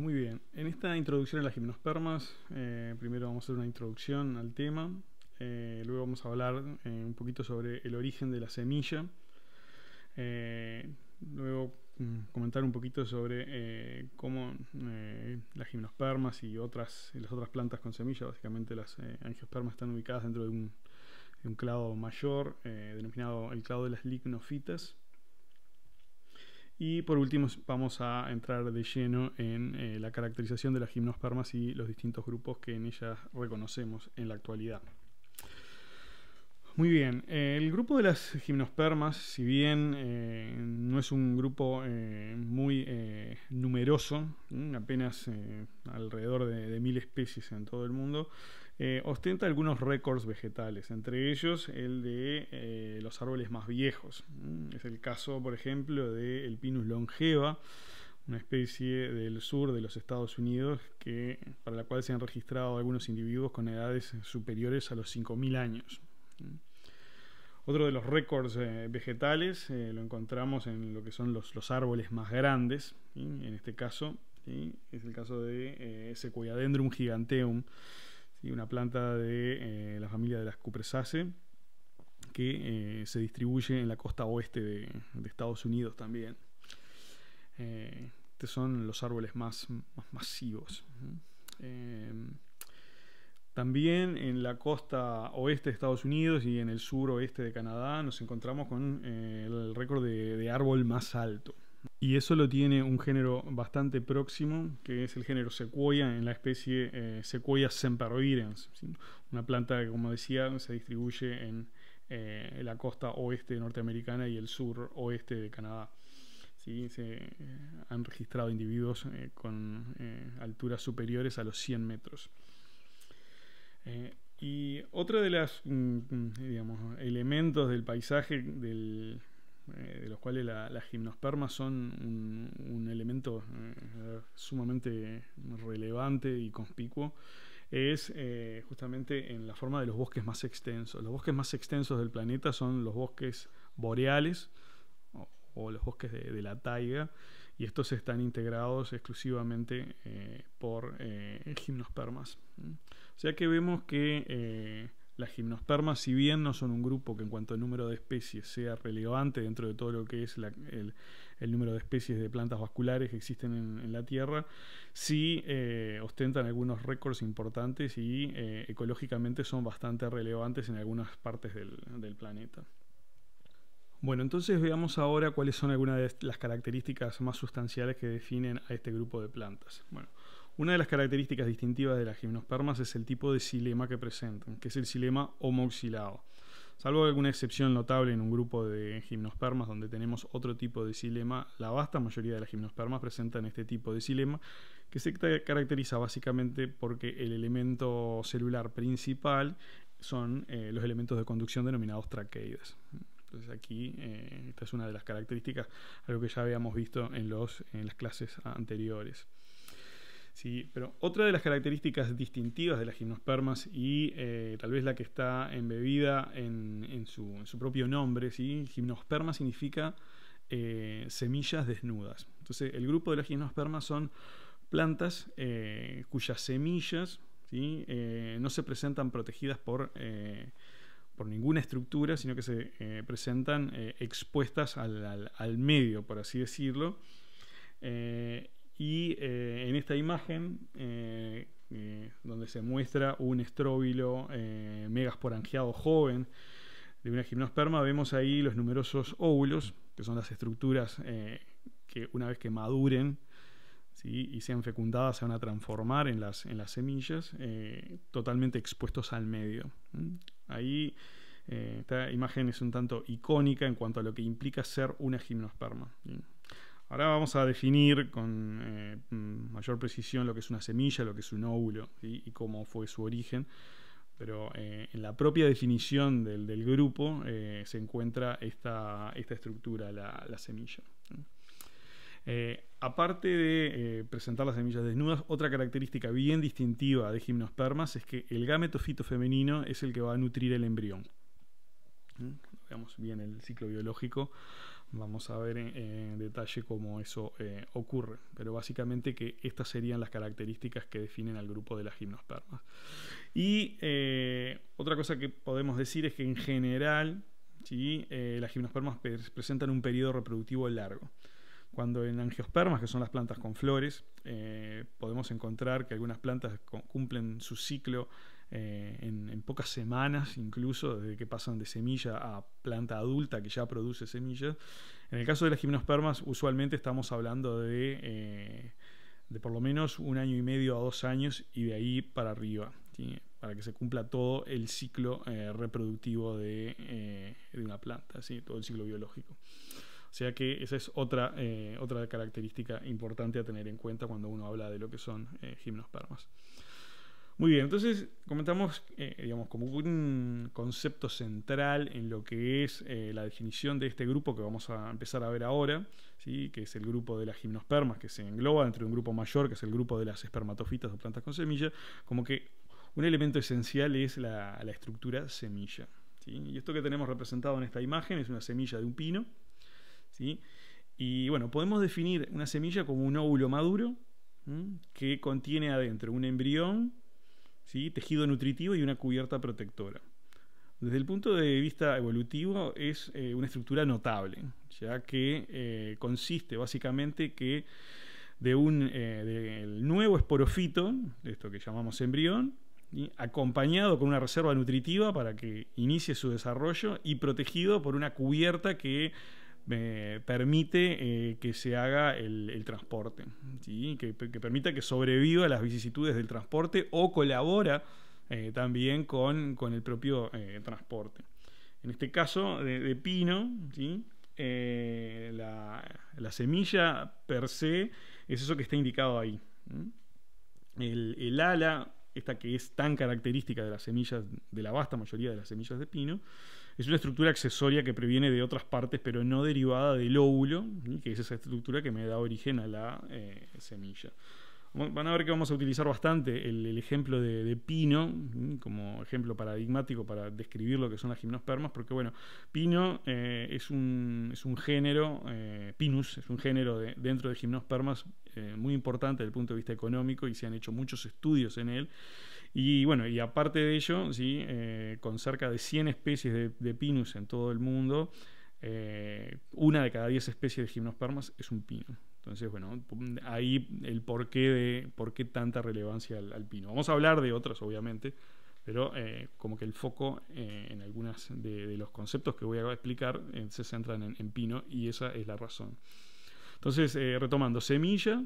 muy bien. En esta introducción a las gimnospermas, eh, primero vamos a hacer una introducción al tema, eh, luego vamos a hablar eh, un poquito sobre el origen de la semilla, luego mm, comentar un poquito sobre cómo las gimnospermas y otras las otras plantas con semilla, básicamente las angiospermas están ubicadas dentro de un, de un clado mayor denominado el clado de las lignofitas y por último vamos a entrar de lleno en eh, la caracterización de las gimnospermas y los distintos grupos que en ellas reconocemos en la actualidad. Muy bien, eh, el grupo de las gimnospermas, si bien eh, no es un grupo muy numeroso, apenas alrededor de, mil especies en todo el mundo, eh, ostenta algunos récords vegetales, entre ellos el de eh, los árboles más viejos. Es el caso, por ejemplo, del Pinus longeva, una especie del sur de los Estados Unidos que, para la cual se han registrado algunos individuos con edades superiores a los 5.000 años. Otro de los récords eh, vegetales lo encontramos en lo que son los, árboles más grandes, en este caso es el caso de eh, giganteum, y una planta de eh, la familia de las cupressaceae que eh, se distribuye en la costa oeste de, Estados Unidos también. estos eh, son los árboles más, masivos. Em, también en la costa oeste de Estados Unidos y en el suroeste de Canadá nos encontramos con el récord de árbol más alto. Y eso lo tiene un género bastante próximo, que es el género sequoia, en la especie eh, Sequoia sempervirens, una planta que, como decía, se distribuye en eh, la costa oeste norteamericana y el sur oeste de Canadá. Se eh, han registrado individuos con alturas superiores a los 100 metros. y otro de los mm, mm, elementos del paisaje del eh, de los cuales las gimnospermas son un, elemento eh, sumamente relevante y conspicuo, es eh, justamente en la forma de los bosques más extensos. Los bosques más extensos del planeta son los bosques boreales o, los bosques de, de, la taiga, y estos están integrados exclusivamente por gimnospermas. O sea que vemos que las gimnospermas, si bien no son un grupo que en cuanto al número de especies sea relevante dentro de todo lo que es el, número de especies de plantas vasculares que existen en, la Tierra, sí eh, ostentan algunos récords importantes y eh, ecológicamente son bastante relevantes en algunas partes del, del planeta. Bueno, entonces veamos ahora cuáles son algunas de las características más sustanciales que definen a este grupo de plantas. Bueno, una de las características distintivas de las gimnospermas es el tipo de silema que presentan, que es el silema homoxilado. Salvo alguna excepción notable en un grupo de gimnospermas donde tenemos otro tipo de silema, la vasta mayoría de las gimnospermas presentan este tipo de silema que se caracteriza básicamente porque el elemento celular principal son eh, los elementos de conducción denominados traqueides. Entonces aquí eh, esta es una de las características, algo que ya habíamos visto en las clases anteriores. ¿sí? Pero otra de las características distintivas de las gimnospermas y eh, tal vez la que está embebida en, su, propio nombre, gimnosperma significa eh, semillas desnudas. Entonces, el grupo de las gimnospermas son plantas eh, cuyas semillas no se presentan protegidas por ninguna estructura, sino que se presentan expuestas al, medio, por así decirlo. Y eh, en esta imagen, eh, eh, donde se muestra un estróbilo megasporangeado joven de una gimnosperma, vemos ahí los numerosos óvulos, que son las estructuras que una vez que maduren y sean fecundadas se van a transformar en las, semillas, totalmente expuestos al medio. Ahí esta imagen es un tanto icónica en cuanto a lo que implica ser una gimnosperma. Ahora vamos a definir con eh, mayor precisión lo que es una semilla, lo que es un óvulo y cómo fue su origen. Pero eh, en la propia definición del, grupo eh, se encuentra esta, estructura, la, la semilla. aparte de presentar las semillas desnudas, otra característica bien distintiva de gimnospermas es que el gametofito femenino es el que va a nutrir el embrión. ¿Mm? Veamos bien el ciclo biológico. Vamos a ver en, detalle cómo eso eh, ocurre, pero básicamente que estas serían las características que definen al grupo de las gimnospermas. Y eh, otra cosa que podemos decir es que en general eh, las gimnospermas presentan un periodo reproductivo largo. Cuando en angiospermas, que son las plantas con flores, podemos encontrar que algunas plantas cumplen su ciclo eh, en, pocas semanas, incluso desde que pasan de semilla a planta adulta que ya produce semillas. En el caso de las gimnospermas, usualmente estamos hablando de, eh, de por lo menos un año y medio a dos años y de ahí para arriba, para que se cumpla todo el ciclo eh, reproductivo de, una planta, ¿sí? todo el ciclo biológico. O sea que esa es otra, otra característica importante a tener en cuenta cuando uno habla de lo que son gimnospermas. Muy bien, entonces comentamos, eh, digamos, como un concepto central en lo que es eh, la definición de este grupo que vamos a empezar a ver ahora, ¿sí? que es el grupo de las gimnospermas, que se engloba dentro de un grupo mayor, que es el grupo de las espermatofitas o plantas con semilla, como que un elemento esencial es la, estructura semilla. Y esto que tenemos representado en esta imagen es una semilla de un pino. Y bueno, podemos definir una semilla como un óvulo maduro que contiene adentro un embrión tejido nutritivo y una cubierta protectora. Desde el punto de vista evolutivo es eh, una estructura notable, ya que eh, consiste básicamente que de un eh, del nuevo esporofito, esto que llamamos embrión, acompañado con una reserva nutritiva para que inicie su desarrollo y protegido por una cubierta que permite eh, que se haga el, transporte, que, permita que sobreviva las vicisitudes del transporte o colabora eh, también con, con, el propio eh, transporte. En este caso de, pino, la, semilla per se es eso que está indicado ahí. El, el ala, esta que es tan característica de las semillas, de la vasta mayoría de las semillas de pino, es una estructura accesoria que previene de otras partes, pero no derivada del óvulo, que es esa estructura que me da origen a la eh, semilla. Van a ver que vamos a utilizar bastante el, ejemplo de, Pino como ejemplo paradigmático para describir lo que son las gimnospermas, porque bueno, Pino eh, es, un, es, un, género, eh, Pinus es un género de, dentro de gimnospermas muy importante desde el punto de vista económico y se han hecho muchos estudios en él. Y bueno, y aparte de ello, ¿sí? Eh, con cerca de 100 especies de, pinus en todo el mundo, eh, una de cada 10 especies de gimnospermas es un pino. Entonces, bueno, mm, ahí el porqué de por qué tanta relevancia al, pino. Vamos a hablar de otras, obviamente, pero eh, como que el foco en algunos de, los conceptos que voy a explicar se centran en, pino y esa es la razón. Entonces, retomando, semilla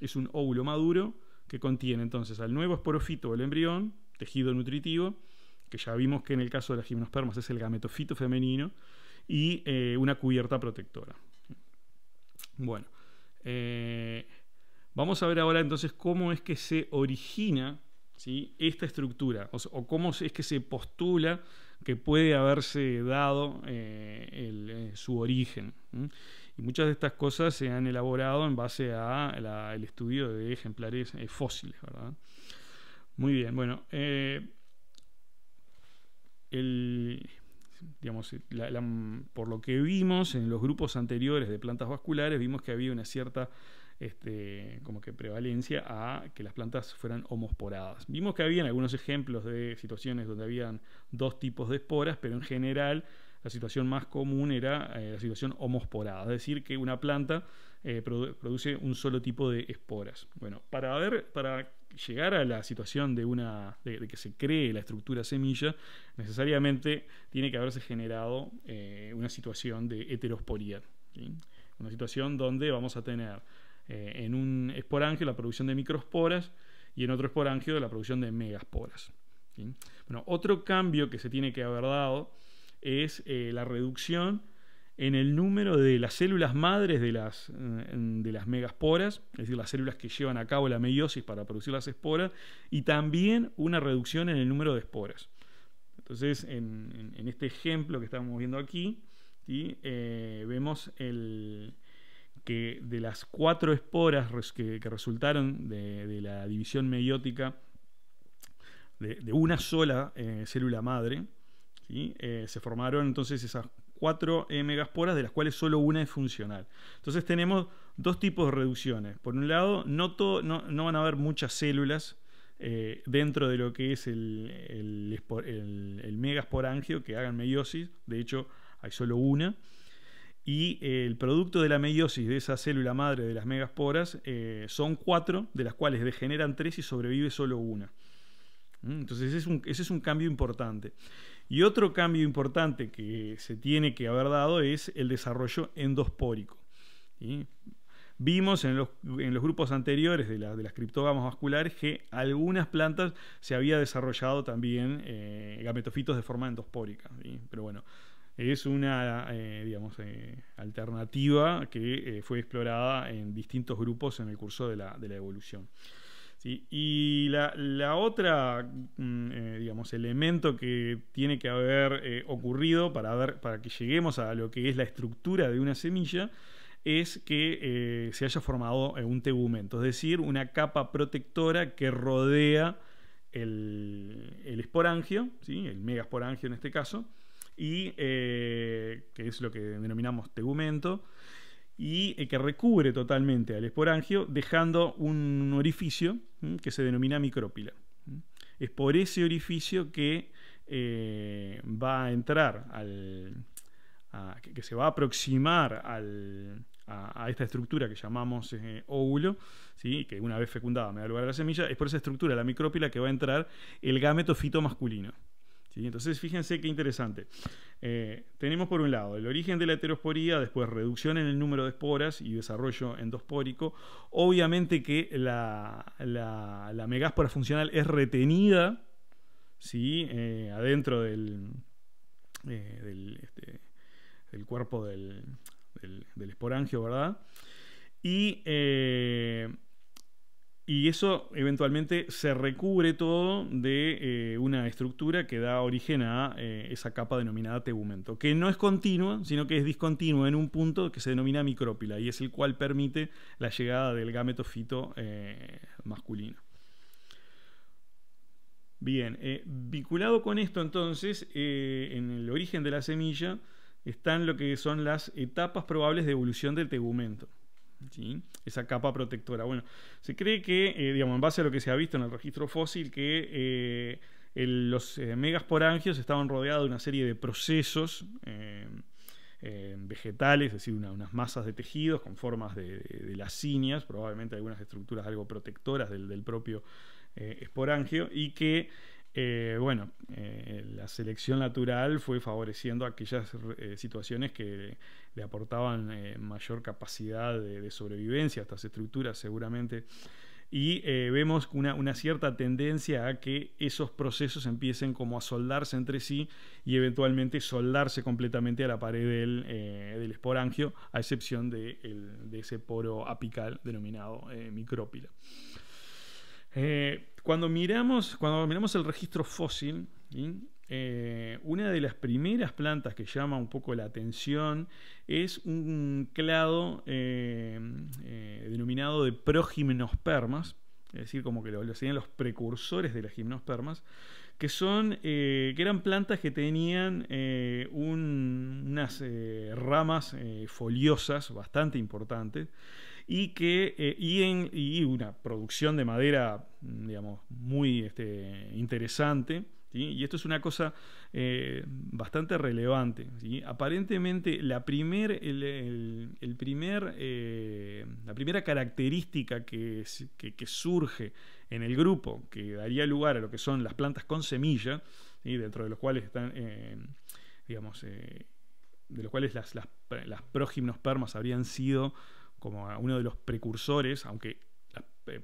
es un óvulo maduro que contiene entonces al nuevo esporofito o el embrión, tejido nutritivo, que ya vimos que en el caso de las gimnospermas es el gametofito femenino, y eh, una cubierta protectora. Bueno, eh, vamos a ver ahora entonces cómo es que se origina ¿sí? esta estructura, o, cómo es que se postula que puede haberse dado eh, su origen. Y muchas de estas cosas se han elaborado en base al estudio de ejemplares eh, fósiles, ¿verdad? Muy bien, bueno, eh, el, digamos, la, por lo que vimos en los grupos anteriores de plantas vasculares, vimos que había una cierta este, como que prevalencia a que las plantas fueran homosporadas. Vimos que había algunos ejemplos de situaciones donde habían dos tipos de esporas, pero en general la situación más común era eh, la situación homosporada, es decir, que una planta eh, produce un solo tipo de esporas. Bueno, para, ver, para llegar a la situación de, una, de, que se cree la estructura semilla, necesariamente tiene que haberse generado eh, una situación de heterosporía. Una situación donde vamos a tener en un esporangio la producción de microsporas y en otro esporangio la producción de megasporas. Bueno, otro cambio que se tiene que haber dado es eh, la reducción en el número de las células madres eh, de las, megasporas, es decir, las células que llevan a cabo la meiosis para producir las esporas, y también una reducción en el número de esporas. Entonces, en, este ejemplo que estamos viendo aquí, eh, vemos que de las cuatro esporas que, resultaron de, la división meiótica de, una sola célula madre, eh, se formaron entonces esas cuatro megasporas, de las cuales solo una es funcional. Entonces tenemos dos tipos de reducciones. Por un lado, no, van a haber muchas células eh, dentro de lo que es el, el, megasporangio que hagan meiosis. De hecho, hay solo una. Y eh, el producto de la meiosis de esa célula madre de las megasporas son cuatro, de las cuales degeneran tres y sobrevive solo una. Mm, entonces ese es un cambio importante. Y otro cambio importante que se tiene que haber dado es el desarrollo endospórico. Vimos en los, grupos anteriores de, las criptógamas vasculares que algunas plantas se había desarrollado también eh, gametofitos de forma endospórica. Pero bueno, es una eh, eh, alternativa que fue explorada en distintos grupos en el curso de la evolución. Y la, otro otra, mm, eh, elemento que tiene que haber eh, ocurrido para, que lleguemos a lo que es la estructura de una semilla es que eh, se haya formado un tegumento, es decir, una capa protectora que rodea el, el esporangio, ¿sí? el megasporangio en este caso, y que es lo que denominamos tegumento y que recubre totalmente al esporangio, dejando un orificio que se denomina micrópila. Es por ese orificio que eh, va a entrar al. que se va a aproximar a, esta estructura que llamamos eh, óvulo, ¿sí? que una vez fecundada me da lugar a la semilla, es por esa estructura, la micrópila, que va a entrar el gameto masculino. Entonces, fíjense qué interesante. Eh, tenemos por un lado el origen de la heterosporía, después reducción en el número de esporas y desarrollo endospórico. Obviamente que la, megáspora funcional es retenida ¿sí? Eh, adentro del, eh, este, cuerpo del, del esporangio, ¿verdad? Y y eso eventualmente se recubre todo de eh, una estructura que da origen a eh, esa capa denominada tegumento, que no es continua, sino que es discontinua en un punto que se denomina micrópila y es el cual permite la llegada del gametofito fito eh, masculino. Bien, vinculado con esto entonces, en el origen de la semilla están lo que son las etapas probables de evolución del tegumento esa capa protectora. Bueno, se cree que, eh, digamos, en base a lo que se ha visto en el registro fósil, que eh, los eh, megasporangios estaban rodeados de una serie de procesos vegetales, es decir, unas masas de tejidos con formas de, de, las probablemente algunas estructuras algo protectoras del, propio esporangio, y que bueno, la selección natural fue favoreciendo aquellas situaciones que le aportaban eh, mayor capacidad de, sobrevivencia a estas estructuras seguramente. Y eh, vemos una, cierta tendencia a que esos procesos empiecen como a soldarse entre sí y eventualmente soldarse completamente a la pared del, eh, del esporangio, a excepción de, ese poro apical denominado micrópila. cuando, miramos, cuando miramos el registro fósil, eh, una de las primeras plantas que llama un poco la atención es un clado eh, eh, denominado de progimnospermas, es decir, como que lo, lo, serían los precursores de las gimnospermas, que son que eran plantas que tenían unas ramas foliosas bastante importantes y que y, una producción de madera muy este, interesante y esto es una cosa eh, bastante relevante. Aparentemente, la, primer, el, primer, eh, la primera característica que, surge en el grupo, que daría lugar a lo que son las plantas con semilla, y dentro de los cuales están, eh, digamos, de los cuales las, las, habrían sido como uno de los precursores, aunque eh,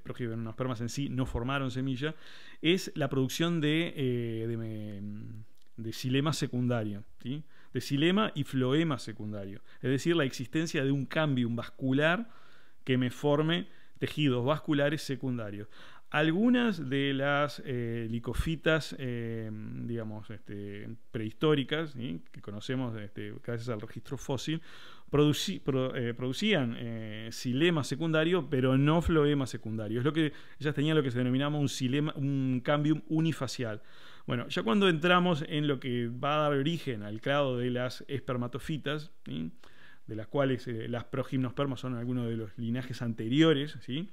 permas en sí no formaron semilla, es la producción de, eh, de, mm, de xilema secundario, de xilema y floema secundario, es decir, la existencia de un cambio vascular que me forme tejidos vasculares secundarios. Algunas de las eh, licofitas, eh, digamos, este, prehistóricas, que conocemos este, gracias al registro fósil, eh, producían silema secundario, pero no floema secundario. Es lo que ellas tenían lo que se denominaba un, silema, un cambium unifacial. Bueno, ya cuando entramos en lo que va a dar origen al clado de las espermatofitas, de las cuales las progimnospermas son algunos de los linajes anteriores, ¿sí?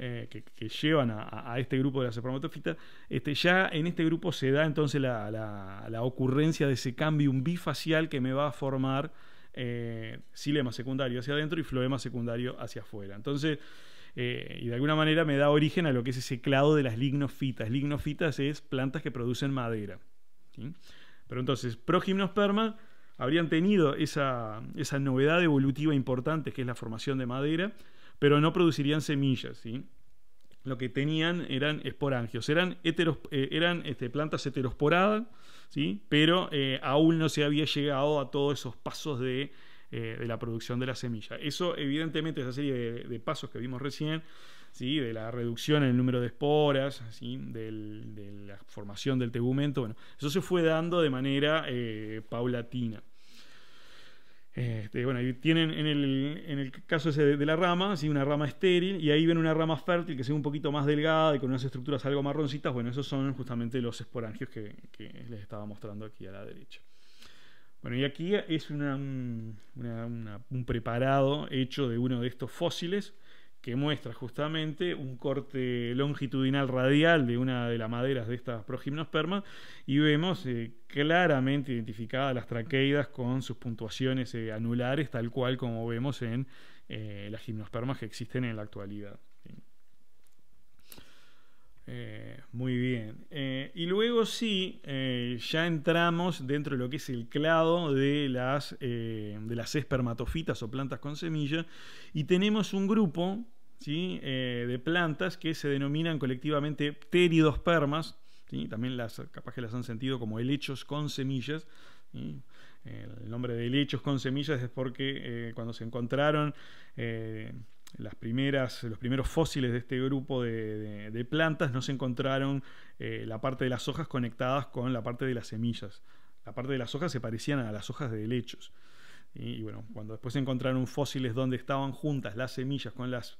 Eh, que, llevan a, este grupo de las espermatofitas este, ya en este grupo se da entonces la, ocurrencia de ese cambio bifacial que me va a formar eh, silema secundario hacia adentro y floema secundario hacia afuera. Entonces, eh, y de alguna manera me da origen a lo que es ese clado de las lignofitas. Lignofitas es plantas que producen madera. Pero entonces, progimnosperma habrían tenido esa novedad evolutiva importante que es la formación de madera pero no producirían semillas, ¿sí? Lo que tenían eran esporangios, eran, eh, eran este, plantas heterosporadas, ¿sí? pero eh, aún no se había llegado a todos esos pasos de, eh, la producción de la semilla. Eso, evidentemente, esa serie de, pasos que vimos recién, ¿Sí? de la reducción en el número de esporas, de la formación del tegumento. Bueno, eso se fue dando de manera paulatina. Este, bueno, y tienen en el, caso de, la rama, ¿sí? una rama estéril, y ahí ven una rama fértil que sea un poquito más delgada y con unas estructuras algo marroncitas. Bueno, esos son justamente los esporangios que, les estaba mostrando aquí a la derecha. Bueno, y aquí es mm, un preparado hecho de uno de estos fósiles que muestra justamente un corte longitudinal radial de una de las maderas de estas progimnospermas y vemos eh, claramente identificadas las traqueidas con sus puntuaciones eh, anulares, tal cual como vemos en eh, las gimnospermas que existen en la actualidad. muy bien. y luego sí, ya entramos dentro de lo que es el clado de las, de las espermatofitas o plantas con semilla y tenemos un grupo eh, de plantas que se denominan colectivamente pteridospermas, también las, capaz que las han sentido como helechos con semillas. El nombre de helechos con semillas es porque eh, cuando se encontraron eh, las primeras, los primeros fósiles de este grupo de, plantas, no se encontraron la parte de las hojas conectadas con la parte de las semillas. La parte de las hojas se parecían a las hojas de helechos. Y, bueno, cuando después encontraron fósiles donde estaban juntas las semillas con las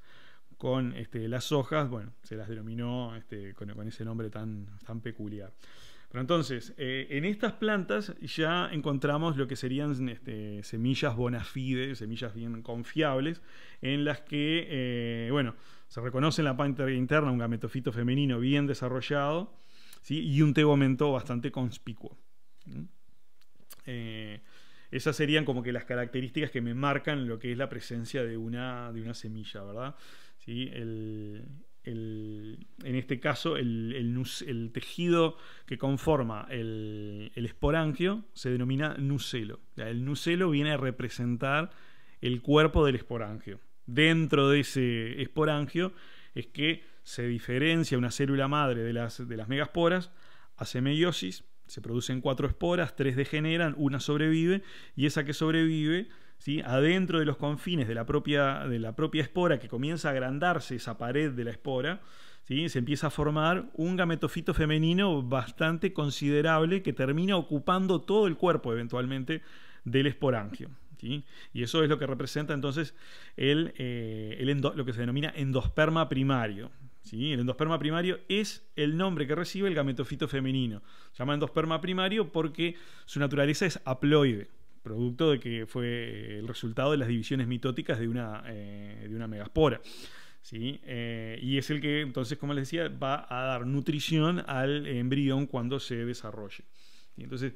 con este, las hojas, bueno, se las denominó este, con, ese nombre tan, tan peculiar. Pero entonces, eh, en estas plantas ya encontramos lo que serían este, semillas bona fide, semillas bien confiables, en las que, eh, bueno, se reconoce en la planta interna un gametofito femenino bien desarrollado y un tegomento bastante conspicuo. Eh, esas serían como que las características que me marcan lo que es la presencia de una, de una semilla, ¿verdad? en este caso, el, tejido que conforma el, esporangio se denomina nucelo. el nucelo viene a representar el cuerpo del esporangio. Dentro de ese esporangio es que se diferencia una célula madre de las megasporas, hace meiosis, se producen cuatro esporas, tres degeneran, una sobrevive y esa que sobrevive adentro de los confines de la, propia, espora, que comienza a agrandarse esa pared de la espora, se empieza a formar un gametofito femenino bastante considerable que termina ocupando todo el cuerpo eventualmente del esporangio. Y eso es lo que representa entonces eh, lo que se denomina endosperma primario. El endosperma primario es el nombre que recibe el gametofito femenino. Se llama endosperma primario porque su naturaleza es haploide producto de que fue eh, el resultado de las divisiones mitóticas de una, eh, megaspora. Eh, y es el que entonces, como les decía, va a dar nutrición al embrión cuando se desarrolle. Entonces,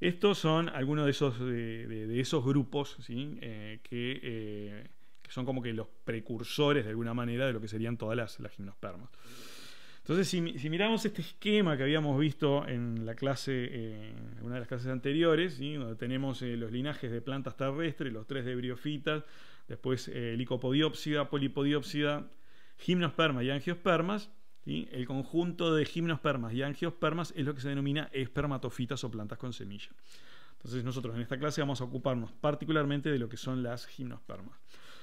estos son algunos de esos, grupos que, son como que los precursores de alguna manera de lo que serían todas las, las gimnospermas. Entonces, si, miramos este esquema que habíamos visto en la clase, en eh, una de las clases anteriores, donde tenemos eh, los linajes de plantas terrestres, los tres de briofitas, después eh, licopodiópsida, polipodiópsida, gimnospermas y angiospermas, el conjunto de gimnospermas y angiospermas es lo que se denomina espermatofitas o plantas con semilla. Entonces nosotros en esta clase vamos a ocuparnos particularmente de lo que son las gimnospermas.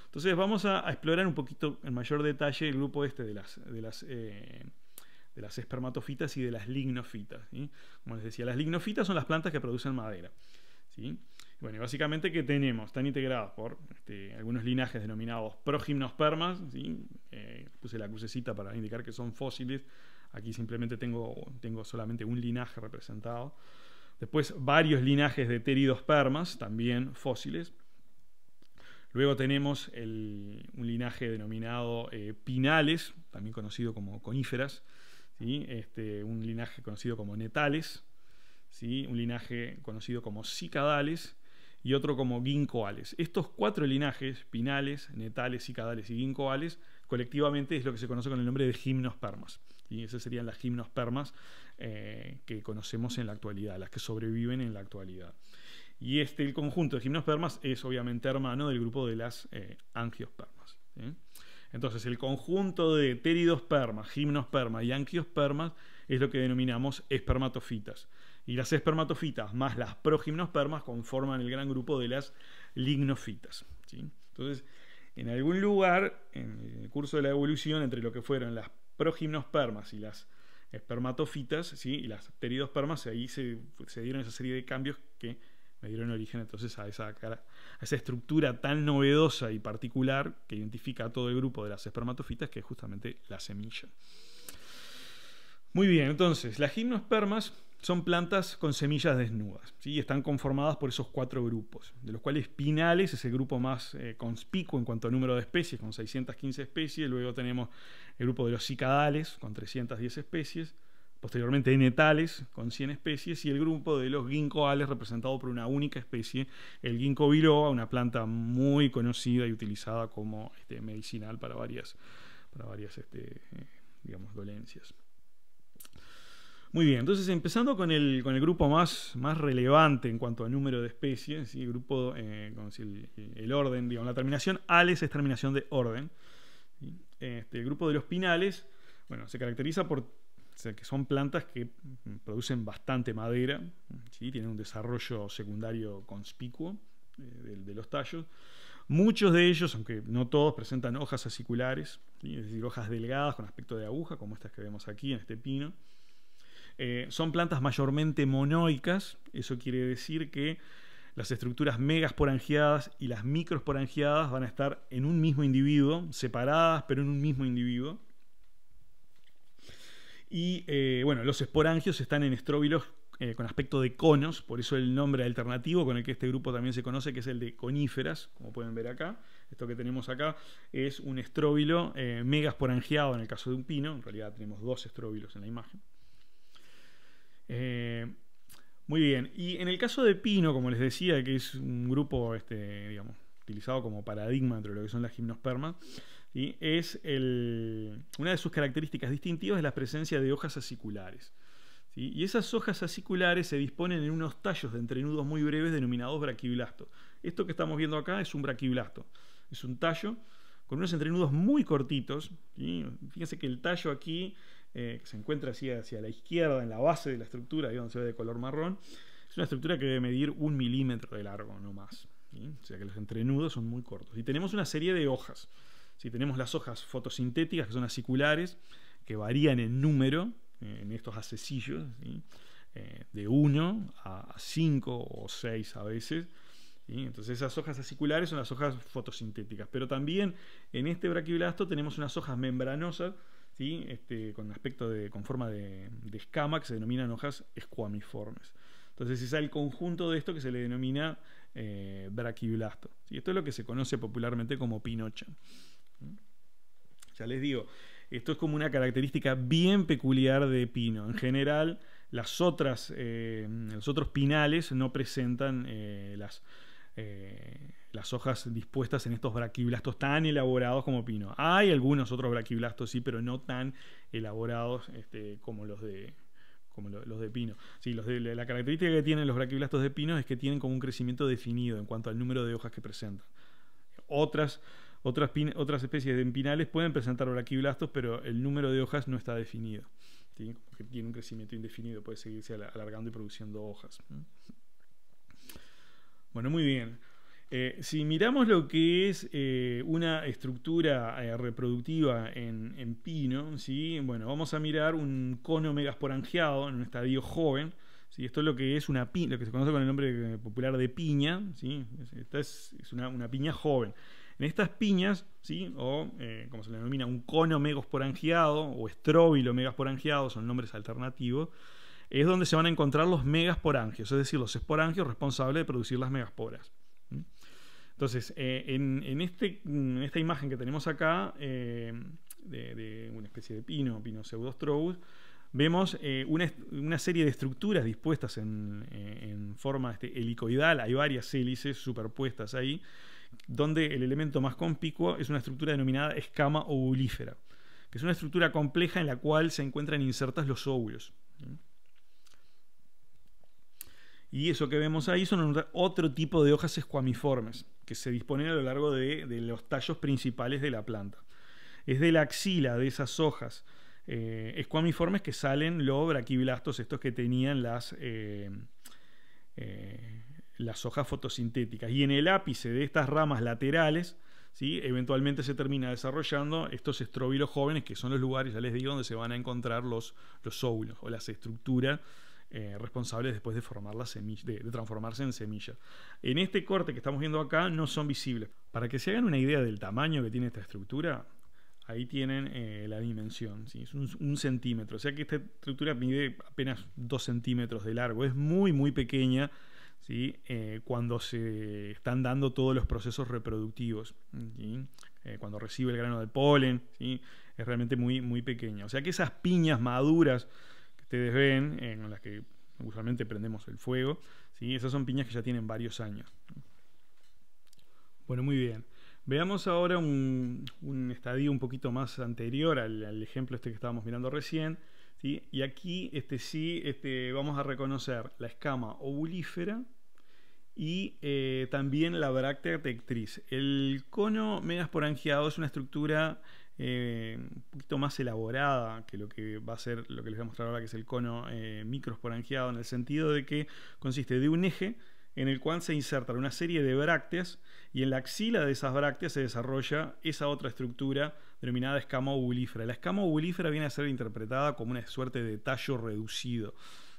Entonces vamos a, explorar un poquito en mayor detalle el grupo este de las, de las eh, de las espermatofitas y de las lignofitas. Como les decía, las lignofitas son las plantas que producen madera. ¿sí? Bueno, básicamente, ¿qué tenemos? Están integradas por este, algunos linajes denominados progimnospermas. Eh, puse la crucecita para indicar que son fósiles. Aquí simplemente tengo, tengo solamente un linaje representado. Después, varios linajes de teridospermas, también fósiles. Luego tenemos un linaje denominado eh, pinales, también conocido como coníferas este, un linaje conocido como netales, un linaje conocido como cicadales y otro como ginkgoales. Estos cuatro linajes, pinales, netales, cicadales y ginkgoales, colectivamente es lo que se conoce con el nombre de gimnospermas. Y esas serían las gimnospermas eh, que conocemos en la actualidad, las que sobreviven en la actualidad. Y este, el conjunto de gimnospermas es obviamente hermano del grupo de las eh, angiospermas. Entonces, el conjunto de pteridospermas, gimnospermas y anquiospermas es lo que denominamos espermatofitas. Y las espermatofitas más las progimnospermas conforman el gran grupo de las lignofitas. Entonces, en algún lugar, en el curso de la evolución, entre lo que fueron las progimnospermas y las espermatofitas, ¿sí? y las pteridospermas, ahí se dieron esa serie de cambios que me dieron origen entonces a esa, a esa estructura tan novedosa y particular que identifica a todo el grupo de las espermatofitas, que es justamente la semilla. Muy bien, entonces, las gimnospermas son plantas con semillas desnudas, y están conformadas por esos cuatro grupos, de los cuales Pinales es el grupo más eh, conspicuo en cuanto a número de especies, con 615 especies, luego tenemos el grupo de los cicadales, con 310 especies, posteriormente netales, con 100 especies, y el grupo de los ginkgoales representado por una única especie, el ginkgo biloba, una planta muy conocida y utilizada como este, medicinal para varias, varias este, eh, digamos, dolencias. Muy bien, entonces empezando con el, con el grupo más, más relevante en cuanto al número de especies, el grupo, eh, el, orden, digamos, la terminación ales es terminación de orden. Este, el grupo de los pinales, bueno, se caracteriza por que son plantas que mm, producen bastante madera, ¿sí? tienen un desarrollo secundario conspicuo eh, de, los tallos. Muchos de ellos, aunque no todos, presentan hojas aciculares, es decir, hojas delgadas con aspecto de aguja, como estas que vemos aquí en este pino. Eh, son plantas mayormente monoicas, eso quiere decir que las estructuras megasporangiadas y las microsporangiadas van a estar en un mismo individuo, separadas pero en un mismo individuo. Y eh, bueno, los esporangios están en estróbilos eh, con aspecto de conos, por eso el nombre alternativo con el que este grupo también se conoce, que es el de coníferas, como pueden ver acá. Esto que tenemos acá es un estróbilo eh, megasporangiado en el caso de un pino, en realidad tenemos dos estróbilos en la imagen. Eh, muy bien, y en el caso de pino, como les decía, que es un grupo este, digamos, utilizado como paradigma entre lo que son las gimnospermas, es una de sus características distintivas es la presencia de hojas aciculares. Y esas hojas aciculares se disponen en unos tallos de entrenudos muy breves denominados braquiblastos. Esto que estamos viendo acá es un braquiblasto. Es un tallo con unos entrenudos muy cortitos. Fíjense que el tallo aquí, eh, que se encuentra hacia, hacia la izquierda, en la base de la estructura, ahí donde se ve de color marrón, es una estructura que debe medir un milímetro de largo, no más. O sea que los entrenudos son muy cortos. Y tenemos una serie de hojas. Si tenemos las hojas fotosintéticas, que son aciculares, que varían en número, en estos acecillos, eh, de 1 a 5 o 6 a veces. Entonces esas hojas aciculares son las hojas fotosintéticas. Pero también en este braquiblasto tenemos unas hojas membranosas, ¿sí? Este, con aspecto de, con forma de, escama, que se denominan hojas escuamiformes. Entonces es el conjunto de esto que se le denomina eh, y Esto es lo que se conoce popularmente como pinocha. Ya les digo, esto es como una característica bien peculiar de pino. En general, las otras, eh, los otros pinales no presentan eh, las, eh, las hojas dispuestas en estos braquiblastos tan elaborados como pino. Hay algunos otros braquiblastos, sí, pero no tan elaborados este, como los de como los de pino. Sí, la característica que tienen los braquiblastos de pino es que tienen como un crecimiento definido en cuanto al número de hojas que presentan. Otras otras, otras especies de empinales pueden presentar braquiblastos, pero el número de hojas no está definido. tiene un crecimiento indefinido, puede seguirse alargando y produciendo hojas. Bueno, muy bien. Eh, si miramos lo que es eh, una estructura eh, reproductiva en, pino, ¿sí? bueno, vamos a mirar un cono megasporangiado en un estadio joven. ¿sí? Esto es lo que es una lo que se conoce con el nombre popular de piña. ¿sí? Esta es, una, piña joven. En estas piñas, ¿sí? o eh, como se le denomina, un cono megasporangiado o estróbilo megasporangiado, son nombres alternativos, es donde se van a encontrar los megasporangios, es decir, los esporangios responsables de producir las megasporas. Entonces, eh, este, en, esta imagen que tenemos acá, eh, de, una especie de pino, pino pseudostrobus, vemos una, serie de estructuras dispuestas en, forma este, helicoidal, hay varias hélices superpuestas ahí, donde el elemento más conspicuo es una estructura denominada escama ovulífera, que es una estructura compleja en la cual se encuentran insertas los óvulos. Y eso que vemos ahí son otro tipo de hojas escuamiformes que se disponen a lo largo de, los tallos principales de la planta. Es de la axila de esas hojas eh, escuamiformes que salen los braquiblastos, estos que tenían las, eh, eh, las hojas fotosintéticas. Y en el ápice de estas ramas laterales, eventualmente se termina desarrollando estos estróbilos jóvenes, que son los lugares, ya les digo, donde se van a encontrar los, los óvulos o las estructuras eh, responsables después de, formar de, transformarse en semilla. En este corte que estamos viendo acá no son visibles. Para que se hagan una idea del tamaño que tiene esta estructura, ahí tienen eh, la dimensión, es un, centímetro. O sea que esta estructura mide apenas dos centímetros de largo, es muy, muy pequeña. ¿sí? Eh, cuando se están dando todos los procesos reproductivos, eh, cuando recibe el grano de polen, es realmente muy, muy pequeña. O sea que esas piñas maduras que ustedes ven, en eh, las que usualmente prendemos el fuego, ¿sí? esas son piñas que ya tienen varios años. Bueno, muy bien. Veamos ahora un, estadio un poquito más anterior al ejemplo este que estábamos mirando recién, y aquí este, sí este, vamos a reconocer la escama ovulífera y eh, también la bráctea tectriz. El cono megasporangiado es una estructura eh, un poquito más elaborada que lo que va a ser lo que les voy a mostrar ahora, que es el cono eh, en el sentido de que consiste de un eje en el cual se insertan una serie de brácteas y en la axila de esas brácteas se desarrolla esa otra estructura denominada escama ovulífera. La escama ovulífera viene a ser interpretada como una suerte de tallo reducido.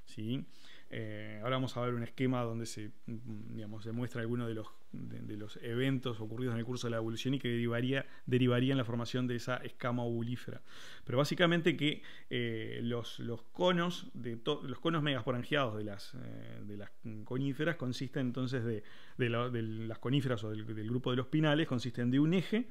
¿sí? Eh, ahora vamos a ver un esquema donde se, digamos, se muestra algunos de los, de, los, eventos ocurridos en el curso de la evolución y que derivaría, en la formación de esa escama ovulífera. Pero básicamente que eh, los, conos de los conos megasporangiados de las, eh, de las coníferas consisten entonces de, de las coníferas o del grupo de los pinales, consisten de un eje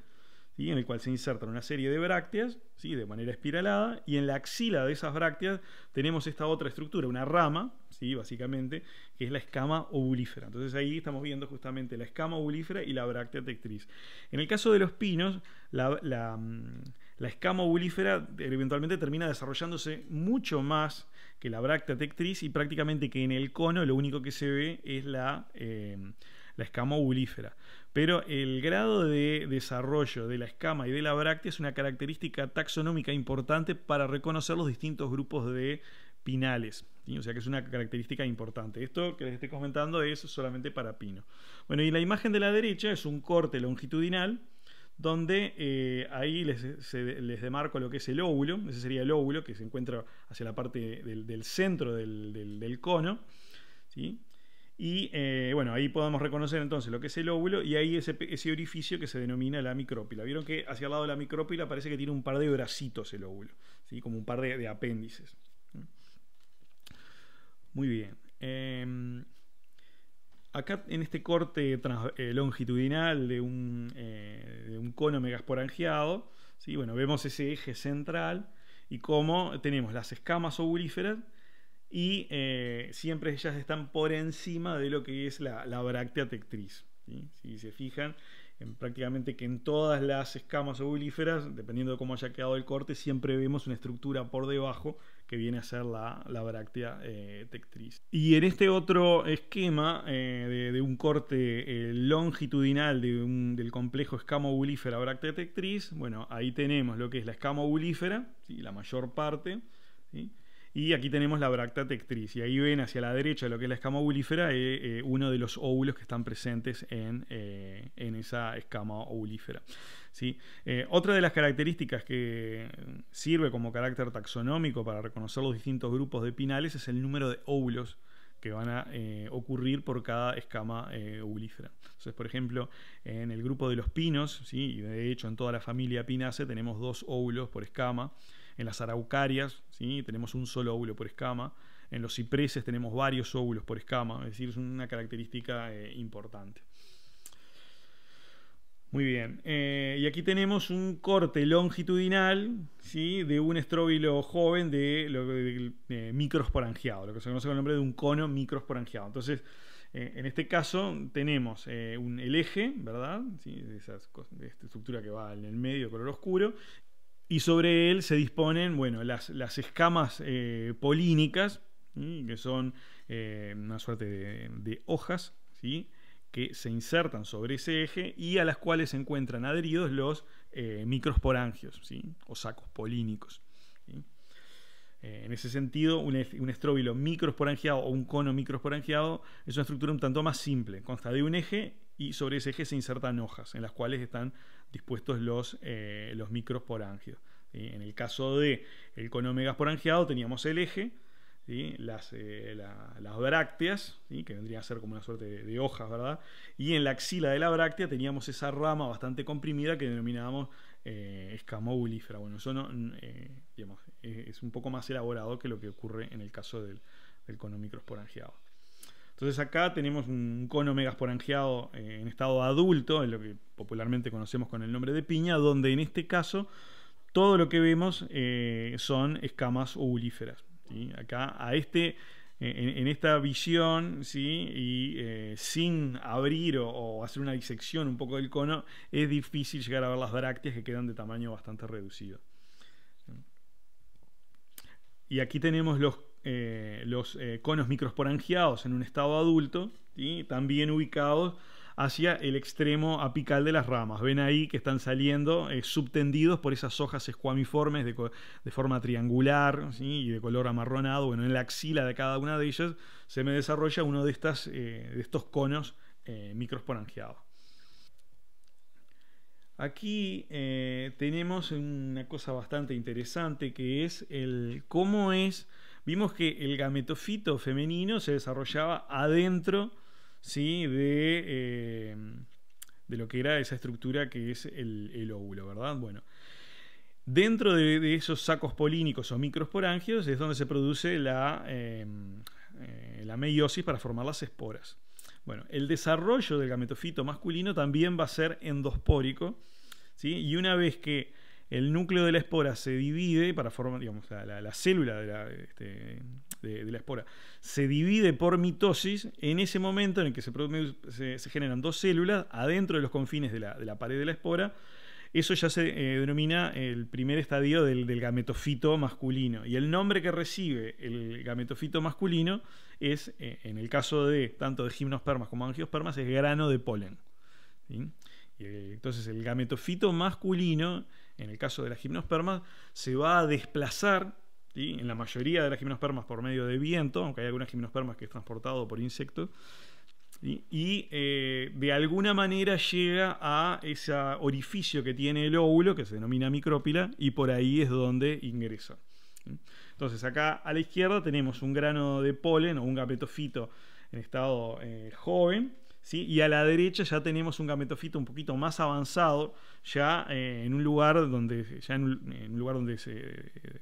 en el cual se insertan una serie de brácteas ¿sí? de manera espiralada y en la axila de esas brácteas tenemos esta otra estructura, una rama, ¿sí? básicamente, que es la escama ovulífera. Entonces ahí estamos viendo justamente la escama ovulífera y la bráctea tectriz. En el caso de los pinos, la, mm, escama ovulífera eventualmente termina desarrollándose mucho más que la bráctea tectriz y prácticamente que en el cono lo único que se ve es la, eh, la escama ovulífera. Pero el grado de desarrollo de la escama y de la bráctea es una característica taxonómica importante para reconocer los distintos grupos de pinales. O sea que es una característica importante. Esto que les estoy comentando es solamente para pino. Bueno, y la imagen de la derecha es un corte longitudinal donde eh, ahí les, se, les, demarco lo que es el óvulo, ese sería el óvulo que se encuentra hacia la parte del, centro del, del cono, ¿sí? Y eh, bueno, ahí podemos reconocer entonces lo que es el óvulo y ahí ese, orificio que se denomina la micrópila. Vieron que hacia el lado de la micrópila parece que tiene un par de bracitos el óvulo, ¿sí? como un par de, apéndices. Muy bien. Em, acá en este corte eh, longitudinal de un, eh, de un, cono megasporangiado, ¿sí? bueno, vemos ese eje central y cómo tenemos las escamas ovulíferas y eh, siempre ellas están por encima de lo que es la, la tectriz. Si se fijan, en prácticamente que en todas las escamas ovulíferas, dependiendo de cómo haya quedado el corte, siempre vemos una estructura por debajo que viene a ser la, bráctea eh, tectriz. Y en este otro esquema eh, de, un corte longitudinal del complejo escamo ovulífera bráctea tectriz, bueno, ahí tenemos lo que es la escama ovulífera, la mayor parte, y aquí tenemos la tectriz. Y ahí ven hacia la derecha lo que es la escama ovulífera, eh, eh, uno de los óvulos que están presentes en, eh, esa escama ovulífera. ¿sí? otra de las características que sirve como carácter taxonómico para reconocer los distintos grupos de pinales es el número de óvulos que van a ocurrir por cada escama ovulífera. Entonces, por ejemplo, en el grupo de los pinos, ¿sí? y de hecho en toda la familia Pinaceae tenemos dos óvulos por escama. En las araucarias ¿sí? tenemos un solo óvulo por escama. En los cipreses tenemos varios óvulos por escama. Es decir, es una característica eh, importante. Muy bien. Eh, y aquí tenemos un corte longitudinal ¿sí? de un estróbilo joven de, de, eh, lo que se conoce con el nombre de un cono microsporangiado. Entonces, en este caso tenemos un, el eje, ¿verdad? ¿Sí? Esa estructura que va en el medio, color oscuro, y sobre él se disponen bueno, las, escamas eh, polínicas, que son eh, una suerte de, hojas ¿sí? que se insertan sobre ese eje y a las cuales se encuentran adheridos los eh, microsporangios ¿sí? o sacos polínicos. en ese sentido, un, un estróbilo microsporangiado o un cono microsporangiado es una estructura un tanto más simple, consta de un eje y sobre ese eje se insertan hojas en las cuales están dispuestos los, eh, los micros En el caso de el conomegas por teníamos el eje, eh, las, brácteas, que vendrían a ser como una suerte de, hojas, ¿verdad? Y en la axila de la bráctea teníamos esa rama bastante comprimida que denominábamos eh, escamobulífera. Bueno, eso no, eh, digamos, es un poco más elaborado que lo que ocurre en el caso del, del conomicrosporangiado. Entonces acá tenemos un cono megasporangiado eh, en estado adulto, en lo que popularmente conocemos con el nombre de piña, donde en este caso todo lo que vemos eh, son escamas ovulíferas. Acá a este, eh, en, esta visión, y sin abrir o, o, hacer una disección un poco del cono, es difícil llegar a ver las brácteas que quedan de tamaño bastante reducido. Y aquí tenemos los eh, los eh, conos microsporangiados en un estado adulto, y también ubicados hacia el extremo apical de las ramas. Ven ahí que están saliendo eh, subtendidos por esas hojas escuamiformes de, forma triangular y de color amarronado. Bueno, en la axila de cada una de ellas se me desarrolla uno de, estas, de estos conos eh, Aquí tenemos una cosa bastante interesante que es el cómo es vimos que el gametofito femenino se desarrollaba adentro ¿sí? de, eh, de lo que era esa estructura que es el, óvulo, ¿verdad? Bueno, dentro de, esos sacos polínicos o microsporangios es donde se produce la, eh, eh, la meiosis para formar las esporas. Bueno, el desarrollo del gametofito masculino también va a ser endospórico, ¿sí? y una vez que el núcleo de la espora se divide para formar, la, célula este, de la, espora se divide por mitosis en ese momento en el que se, se, generan dos células adentro de los confines de la, pared de la espora. Eso ya se eh, denomina el primer estadio del, gametofito masculino. Y el nombre que recibe el gametofito masculino es, eh, en el caso de tanto de gimnospermas como angiospermas, es grano de polen. Eh, entonces el gametofito masculino en el caso de las gimnospermas, se va a desplazar, en la mayoría de las gimnospermas por medio de viento, aunque hay algunas gimnospermas que es transportado por insectos, y eh, de alguna manera llega a ese orificio que tiene el óvulo, que se denomina micrópila, y por ahí es donde ingresa. Entonces acá a la izquierda tenemos un grano de polen o un gametofito en estado eh, joven, y a la derecha ya tenemos un gametofito un poquito más avanzado, ya eh, en un lugar donde, ya en un, lugar donde se, eh,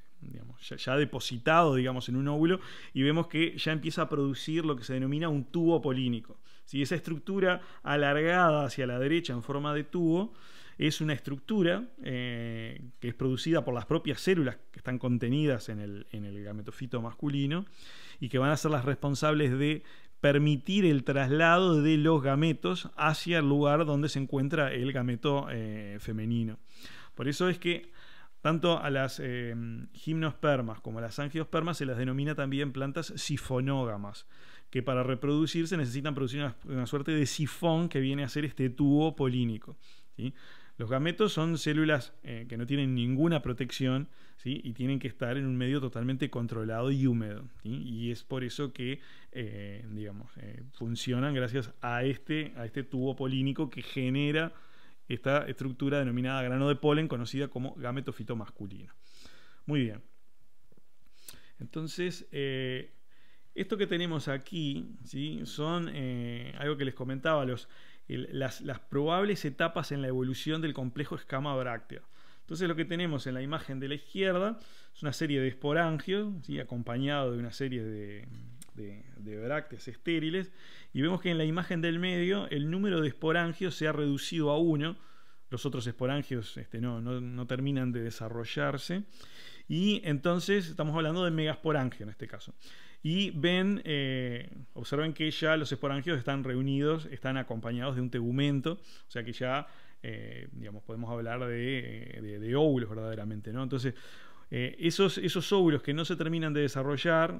ya, depositado, digamos, en un óvulo, y vemos que ya empieza a producir lo que se denomina un tubo polínico. Si Esa estructura alargada hacia la derecha en forma de tubo, es una estructura eh, que es producida por las propias células que están contenidas en el, en el gametofito masculino y que van a ser las responsables de permitir el traslado de los gametos hacia el lugar donde se encuentra el gameto eh, femenino. Por eso es que tanto a las eh, gimnospermas como a las angiospermas se las denomina también plantas sifonógamas, que para reproducirse necesitan producir una, suerte de sifón que viene a ser este tubo polínico. Los gametos son células eh, que no tienen ninguna protección ¿sí? y tienen que estar en un medio totalmente controlado y húmedo. Y es por eso que, eh, digamos, eh, funcionan gracias a este, a este tubo polínico que genera esta estructura denominada grano de polen, conocida como gametofito masculino. Muy bien. Entonces, esto que tenemos aquí ¿sí? son algo que les comentaba, los las, probables etapas en la evolución del complejo escama bráctea. Entonces lo que tenemos en la imagen de la izquierda es una serie de esporangios, acompañado de una serie de, brácteas estériles, y vemos que en la imagen del medio el número de esporangios se ha reducido a uno, los otros esporangios este, no, no, terminan de desarrollarse, y entonces estamos hablando de megasporangio en este caso. Y ven, eh, observen que ya los esporangios están reunidos, están acompañados de un tegumento, o sea que ya, eh, digamos, podemos hablar eh, de, óvulos verdaderamente, ¿no? Entonces, esos, óvulos que no se terminan de desarrollar,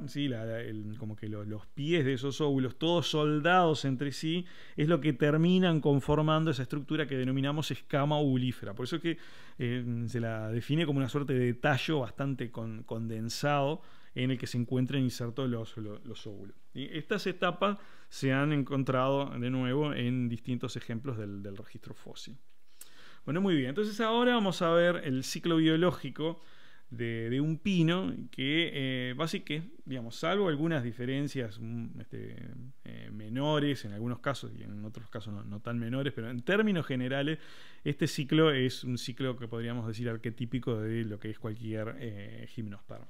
como que los, pies de esos óvulos, todos soldados entre sí, es lo que terminan conformando esa estructura que denominamos escama ovulífera. Por eso es que se la define como una suerte de tallo bastante condensado en el que se encuentran insertos los, óvulos. estas etapas se han encontrado de nuevo en distintos ejemplos del, registro fósil. Bueno, muy bien, entonces ahora vamos a ver el ciclo biológico de, un pino que, eh, básicamente, digamos, salvo algunas diferencias mm, este, eh, menores en algunos casos y en otros casos no, tan menores, pero en términos generales, este ciclo es un ciclo que podríamos decir arquetípico de lo que es cualquier eh, gimnosperma.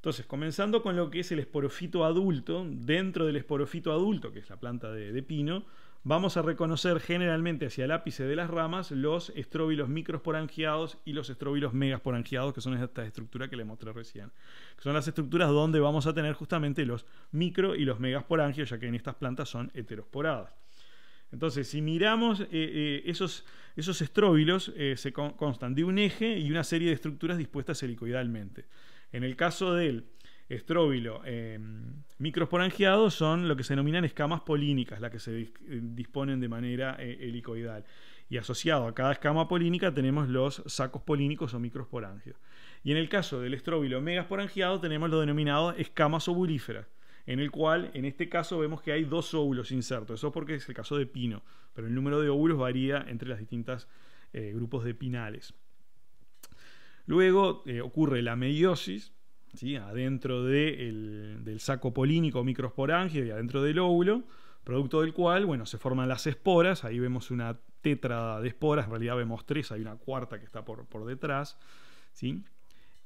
Entonces, comenzando con lo que es el esporofito adulto, dentro del esporofito adulto, que es la planta de, pino, vamos a reconocer generalmente hacia el ápice de las ramas los estróbilos microsporangiados y los estróbilos megasporangiados, que son estas estructuras que les mostré recién. son las estructuras donde vamos a tener justamente los micro y los megasporangios, ya que en estas plantas son heterosporadas. Entonces, si miramos eh, eh, esos, esos estróbilos, eh, se constan de un eje y una serie de estructuras dispuestas helicoidalmente. En el caso del estróbilo eh, son lo que se denominan escamas polínicas, las que se eh, disponen de manera eh, helicoidal. Y asociado a cada escama polínica tenemos los sacos polínicos o microsporangios. Y en el caso del estróbilo megasporangiado tenemos lo denominado escamas ovulíferas, en el cual en este caso vemos que hay dos óvulos insertos. Eso porque es el caso de pino, pero el número de óvulos varía entre los distintos eh, grupos de pinales. Luego eh, ocurre la meiosis, adentro del saco polínico microsporangio y adentro del óvulo, producto del cual bueno, se forman las esporas, ahí vemos una tetra de esporas, en realidad vemos tres, hay una cuarta que está por, detrás. ¿sí?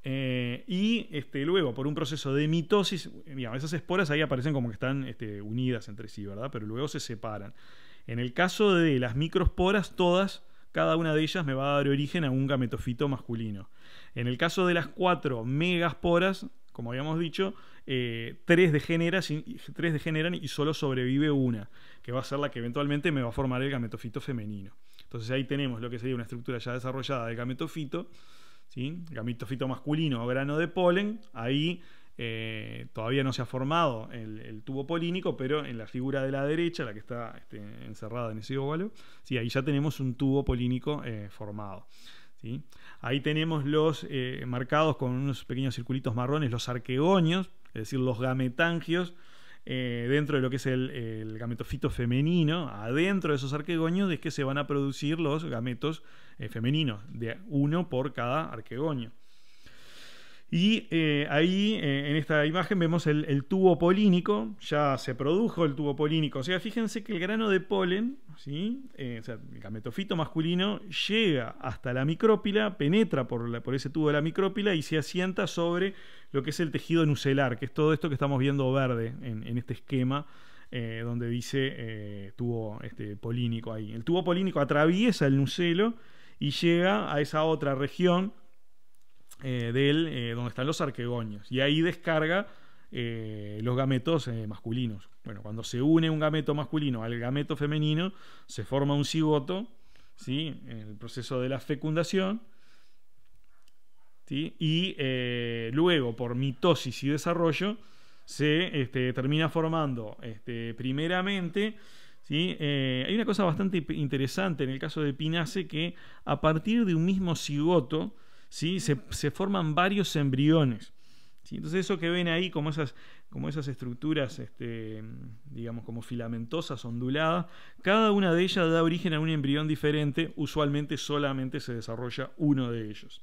Eh, y este, luego, por un proceso de mitosis, esas esporas ahí aparecen como que están este, unidas entre sí, ¿verdad? Pero luego se separan. En el caso de las microsporas, todas, cada una de ellas me va a dar origen a un gametofito masculino. En el caso de las cuatro megasporas, como habíamos dicho, eh, tres, degeneran, y solo sobrevive una, que va a ser la que eventualmente me va a formar el gametofito femenino. Entonces ahí tenemos lo que sería una estructura ya desarrollada del gametofito, ¿sí? gametofito masculino o grano de polen, ahí eh, todavía no se ha formado el, tubo polínico, pero en la figura de la derecha, la que está este, encerrada en ese óvalo, sí, ahí ya tenemos un tubo polínico eh, formado. Ahí tenemos los eh, marcados con unos pequeños circulitos marrones, los arquegoños, es decir, los gametangios, eh, dentro de lo que es el, gametofito femenino, adentro de esos arquegoños es que se van a producir los gametos eh, femeninos, de uno por cada arquegoño. Y eh, ahí eh, en esta imagen vemos el, tubo polínico, ya se produjo el tubo polínico. O sea, fíjense que el grano de polen, ¿sí? Eh, o sea, el gametofito masculino, llega hasta la micrópila, penetra por, por ese tubo de la micrópila y se asienta sobre lo que es el tejido nucelar, que es todo esto que estamos viendo verde en, este esquema. donde dice tubo este, polínico ahí. El tubo polínico atraviesa el nucelo y llega a esa otra región eh, eh, donde están los arquegoños. Y ahí descarga eh, los gametos masculinos. Bueno, cuando se une un gameto masculino al gameto femenino, se forma un cigoto, ¿sí? En el proceso de la fecundación. Y luego, por mitosis y desarrollo, se este, termina formando este, primeramente. ¿sí? hay una cosa bastante interesante en el caso de Pinace que a partir de un mismo cigoto ¿sí? se, forman varios embriones. Entonces eso que ven ahí, como esas, como esas estructuras, este, digamos, como filamentosas, onduladas, cada una de ellas da origen a un embrión diferente, usualmente solamente se desarrolla uno de ellos,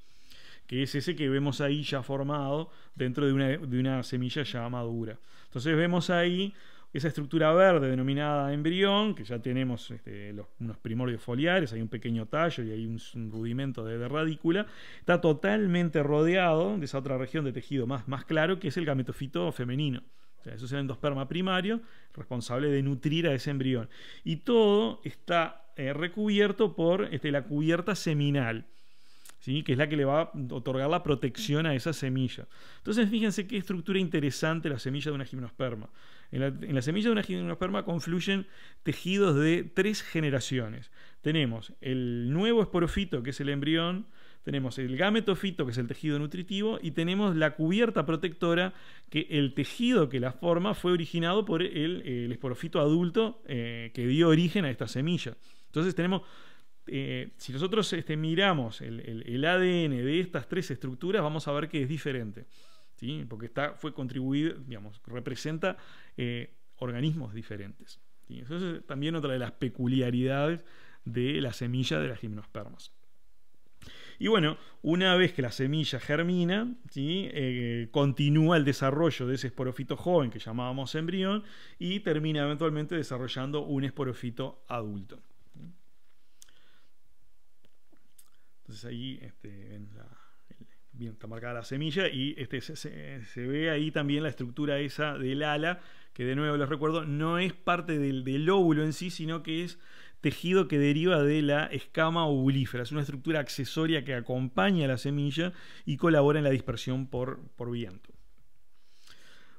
que es ese que vemos ahí ya formado dentro de una, de una semilla ya madura. Entonces vemos ahí esa estructura verde denominada embrión, que ya tenemos este, unos primordios foliares, hay un pequeño tallo y hay un, rudimento de, radícula, está totalmente rodeado de esa otra región de tejido más, más claro que es el gametofito femenino. eso es el endosperma primario, responsable de nutrir a ese embrión. Y todo está eh, recubierto por este, la cubierta seminal. ¿sí? que es la que le va a otorgar la protección a esa semilla. Entonces fíjense qué estructura interesante la semilla de una gimnosperma. En la, semilla de una gimnosperma confluyen tejidos de tres generaciones. Tenemos el nuevo esporofito, que es el embrión, tenemos el gametofito, que es el tejido nutritivo, y tenemos la cubierta protectora, que el tejido que la forma fue originado por el, esporofito adulto eh, que dio origen a esta semilla. Entonces tenemos eh, si nosotros este, miramos el, ADN de estas tres estructuras, vamos a ver que es diferente, ¿sí? porque está, fue contribuido, digamos, representa eh, organismos diferentes. Esa es también otra de las peculiaridades de la semilla de las gimnospermas. Y bueno, una vez que la semilla germina, eh, continúa el desarrollo de ese esporofito joven que llamábamos embrión y termina eventualmente desarrollando un esporofito adulto. Entonces ahí este, la, está marcada la semilla y este, se, ve ahí también la estructura esa del ala, que de nuevo les recuerdo, no es parte del, óvulo en sí, sino que es tejido que deriva de la escama ovulífera. Es una estructura accesoria que acompaña a la semilla y colabora en la dispersión por, viento.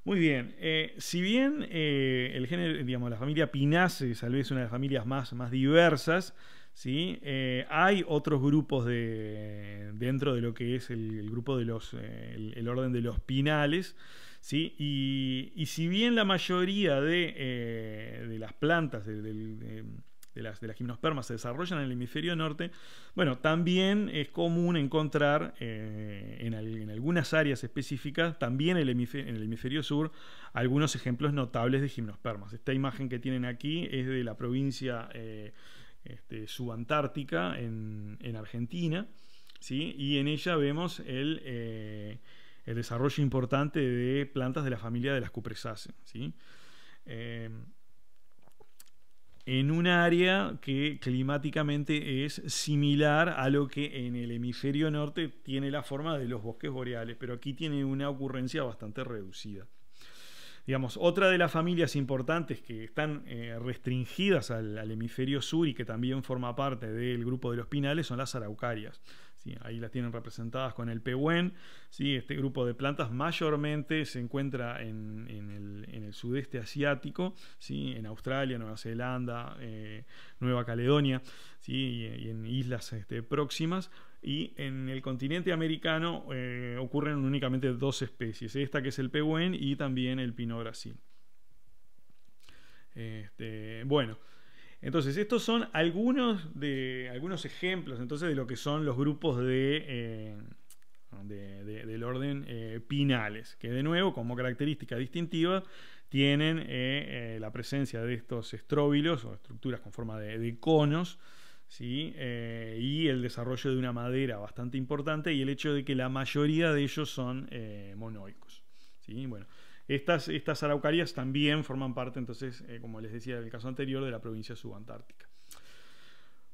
Muy bien, eh, si bien eh, el género, digamos, la familia Pinaceae tal vez es una de las familias más, más diversas, ¿sí? Eh, hay otros grupos de, dentro de lo que es el, grupo de los, eh, el, orden de los pinales, ¿sí? Y, si bien la mayoría de, eh, de las plantas, de, las, de las gimnospermas se desarrollan en el hemisferio norte, bueno, también es común encontrar en, algunas áreas específicas, también en el hemisferio sur, algunos ejemplos notables de gimnospermas. Esta imagen que tienen aquí es de la provincia... Este, subantártica en, Argentina, y en ella vemos eh, el, desarrollo importante de plantas de la familia de las cupresáceas. Eh, en un área que climáticamente es similar a lo que en el hemisferio norte tiene la forma de los bosques boreales, pero aquí tiene una ocurrencia bastante reducida. Digamos, otra de las familias importantes que están eh, restringidas al, hemisferio sur y que también forma parte del grupo de los pinales son las araucarias. Ahí las tienen representadas con el pehuen. ¿sí? Este grupo de plantas mayormente se encuentra en, el, sudeste asiático, ¿sí? en Australia, Nueva Zelanda, eh, Nueva Caledonia y, en islas este, próximas y en el continente americano eh, ocurren únicamente dos especies, esta que es el pehuen y también el pino brasil. Este, bueno, entonces estos son algunos, algunos ejemplos entonces, de lo que son los grupos de, eh, del orden eh, pinales, que de nuevo como característica distintiva tienen la presencia de estos estróbilos o estructuras con forma de conos, ¿sí? Eh, y el desarrollo de una madera bastante importante y el hecho de que la mayoría de ellos son eh, monoicos. ¿sí? Bueno, estas, estas araucarias también forman parte, entonces, eh, como les decía en el caso anterior, de la provincia subantártica.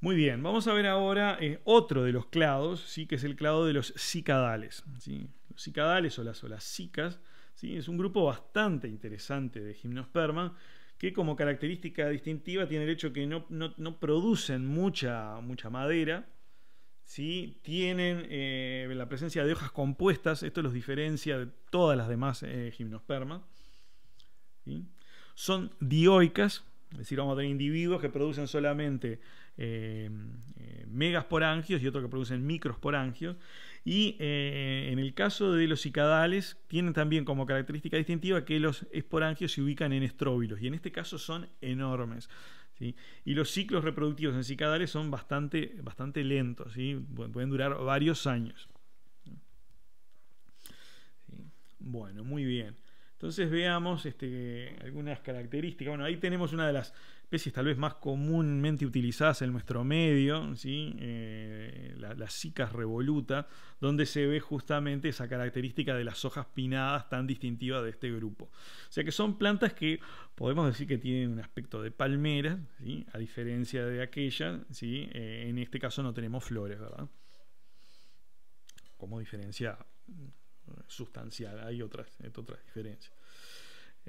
Muy bien, vamos a ver ahora otro de los clados, ¿sí? que es el clado de los cicadales. ¿sí? Los cicadales o las, o cicas ¿sí? es un grupo bastante interesante de gimnosperma que como característica distintiva tiene el hecho que no, producen mucha, mucha madera, ¿sí? tienen eh, la presencia de hojas compuestas, esto los diferencia de todas las demás eh, gimnospermas, son dioicas, es decir, vamos a tener individuos que producen solamente eh, megasporangios y otros que producen microsporangios, y eh, en el caso de los cicadales, tienen también como característica distintiva que los esporangios se ubican en estróbilos, y en este caso son enormes. Y los ciclos reproductivos en cicadales son bastante, bastante lentos, ¿sí? pueden durar varios años. Bueno, muy bien. Entonces veamos este, algunas características. Bueno, ahí tenemos una de las especies tal vez más comúnmente utilizadas en nuestro medio, ¿sí? Eh, la, las cicas revoluta, donde se ve justamente esa característica de las hojas pinadas tan distintiva de este grupo. O sea que son plantas que podemos decir que tienen un aspecto de palmera, ¿sí? a diferencia de aquellas. ¿sí? Eh, en este caso no tenemos flores, ¿verdad? Como diferencia sustancial, hay otras, hay otras diferencias.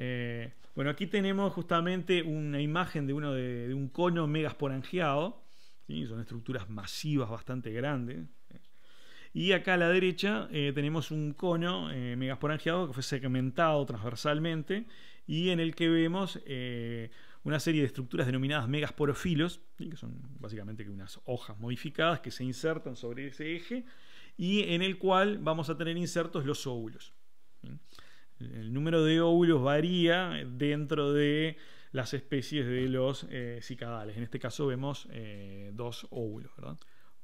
Eh, bueno, aquí tenemos justamente una imagen de uno de, un cono megasporangiado. Son estructuras masivas bastante grandes. Y acá a la derecha eh, tenemos un cono eh, megasporangiado que fue segmentado transversalmente y en el que vemos eh, una serie de estructuras denominadas megasporofilos, que son básicamente unas hojas modificadas que se insertan sobre ese eje y en el cual vamos a tener insertos los óvulos. El número de óvulos varía dentro de las especies de los eh, cicadales. En este caso vemos eh, dos óvulos.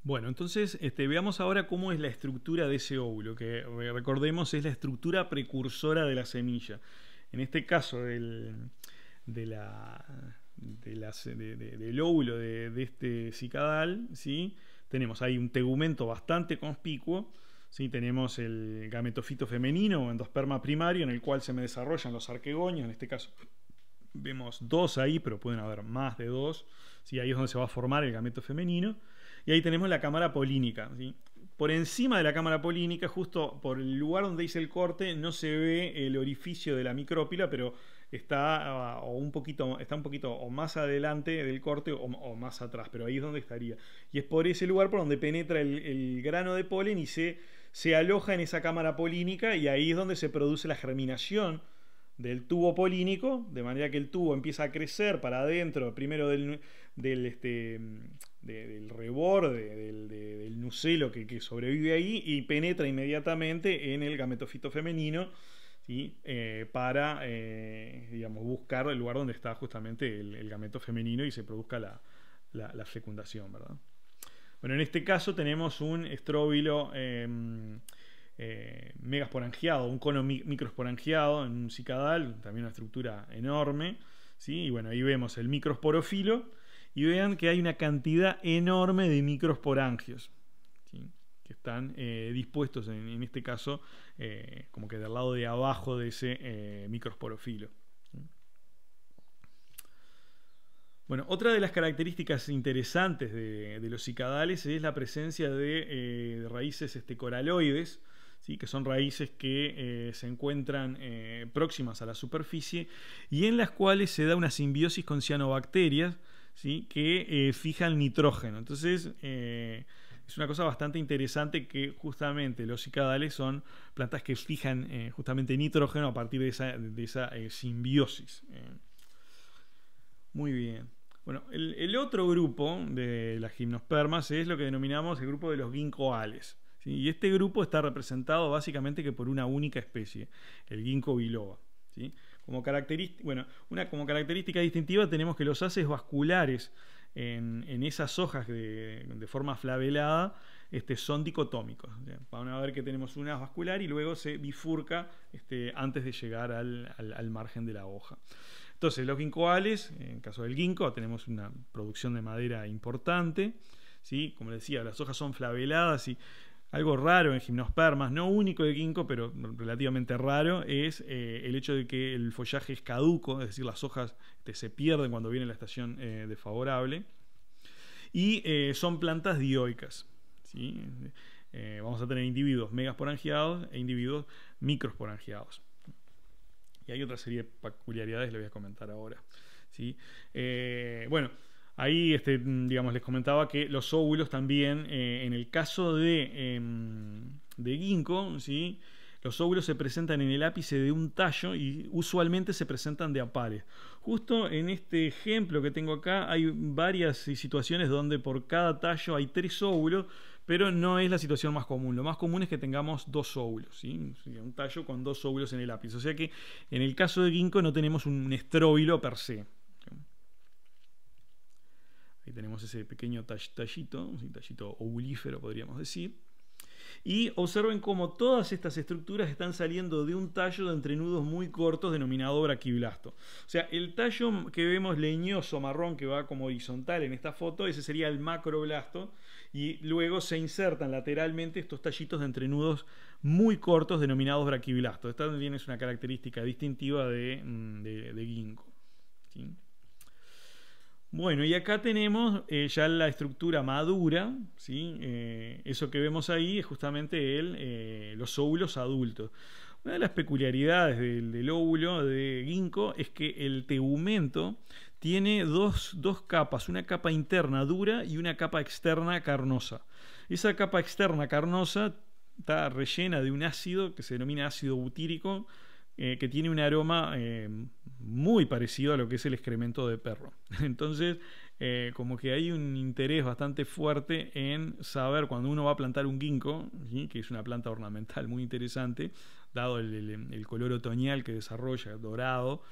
Bueno, entonces este, veamos ahora cómo es la estructura de ese óvulo, que eh, recordemos es la estructura precursora de la semilla. En este caso del, del óvulo de, este cicadal, ¿sí? tenemos ahí un tegumento bastante conspicuo tenemos el gametofito femenino o endosperma primario en el cual se me desarrollan los arquegoños. en este caso vemos dos ahí, pero pueden haber más de dos, ahí es donde se va a formar el gameto femenino, y ahí tenemos la cámara polínica. Por encima de la cámara polínica, justo por el lugar donde hice el corte, no se ve el orificio de la micrópila, pero está ah, o un poquito está un poquito o más adelante del corte o, más atrás pero ahí es donde estaría y es por ese lugar por donde penetra el, el grano de polen y se se aloja en esa cámara polínica y ahí es donde se produce la germinación del tubo polínico, de manera que el tubo empieza a crecer para adentro, primero del, este, del reborde, del, nucelo que, sobrevive ahí y penetra inmediatamente en el gametofito femenino eh, para eh, digamos, buscar el lugar donde está justamente el, gameto femenino y se produzca la, la fecundación. ¿verdad? Bueno, en este caso tenemos un estróbilo em, eh, megasporangiado, un cono microsporangiado en un cicadal, también una estructura enorme. Y bueno, ahí vemos el microsporofilo y vean que hay una cantidad enorme de microsporangios que están eh, dispuestos en, en, este caso eh, como que del lado de abajo de ese microsporofilo. Bueno, otra de las características interesantes de, los cicadales es la presencia de, eh, raíces este, coraloides, ¿sí? que son raíces que eh, se encuentran eh, próximas a la superficie y en las cuales se da una simbiosis con cianobacterias ¿sí? que fijan nitrógeno. Entonces, es una cosa bastante interesante que justamente los cicadales son plantas que fijan justamente nitrógeno a partir de esa simbiosis. Muy bien. Bueno, el, otro grupo de las gimnospermas es lo que denominamos el grupo de los ginkgoales. Y este grupo está representado básicamente que por una única especie, el ginkgo biloba. Como, característica, como característica distintiva tenemos que los haces vasculares en, esas hojas de, forma flavelada este, son dicotómicos. Van a ver que tenemos un vascular y luego se bifurca este, antes de llegar al margen de la hoja. Entonces, los gincoales, en caso del ginkgo, tenemos una producción de madera importante. ¿sí? Como les decía, las hojas son flaveladas y algo raro en gimnospermas, no único de ginkgo, pero relativamente raro, es eh, el hecho de que el follaje es caduco, es decir, las hojas este, se pierden cuando viene la estación eh, desfavorable. Y eh, son plantas dioicas. vamos a tener individuos megasporangiados e individuos microsporangiados. Y hay otra serie de peculiaridades, le voy a comentar ahora. ¿sí? Eh, bueno, ahí este, digamos, les comentaba que los óvulos también, eh, en el caso de, em, de ginkgo, ¿sí? los óvulos se presentan en el ápice de un tallo y usualmente se presentan de a pares. Justo en este ejemplo que tengo acá hay varias situaciones donde por cada tallo hay tres óvulos pero no es la situación más común. Lo más común es que tengamos dos óvulos, ¿sí? un tallo con dos óvulos en el ápice. O sea que en el caso de ginkgo no tenemos un estróbilo per se. Ahí tenemos ese pequeño tallito, un tallito ovulífero podríamos decir. Y observen cómo todas estas estructuras están saliendo de un tallo de entrenudos muy cortos denominado braquiblasto. O sea, el tallo que vemos leñoso marrón que va como horizontal en esta foto, ese sería el macroblasto, y luego se insertan lateralmente estos tallitos de entrenudos muy cortos denominados braquiblastos. Esta también es una característica distintiva de, mm, de, ginkgo. Bueno, y acá tenemos eh, ya la estructura madura, ¿sí? Eh, eso que vemos ahí es justamente el, eh, los óvulos adultos. Una de las peculiaridades del, del óvulo de ginkgo es que el tegumento tiene dos, dos capas, una capa interna dura y una capa externa carnosa. Esa capa externa carnosa está rellena de un ácido que se denomina ácido butírico, eh, que tiene un aroma eh, muy parecido a lo que es el excremento de perro. Entonces, eh, como que hay un interés bastante fuerte en saber cuando uno va a plantar un ginkgo, que es una planta ornamental muy interesante, dado el color otoñal que desarrolla, dorado,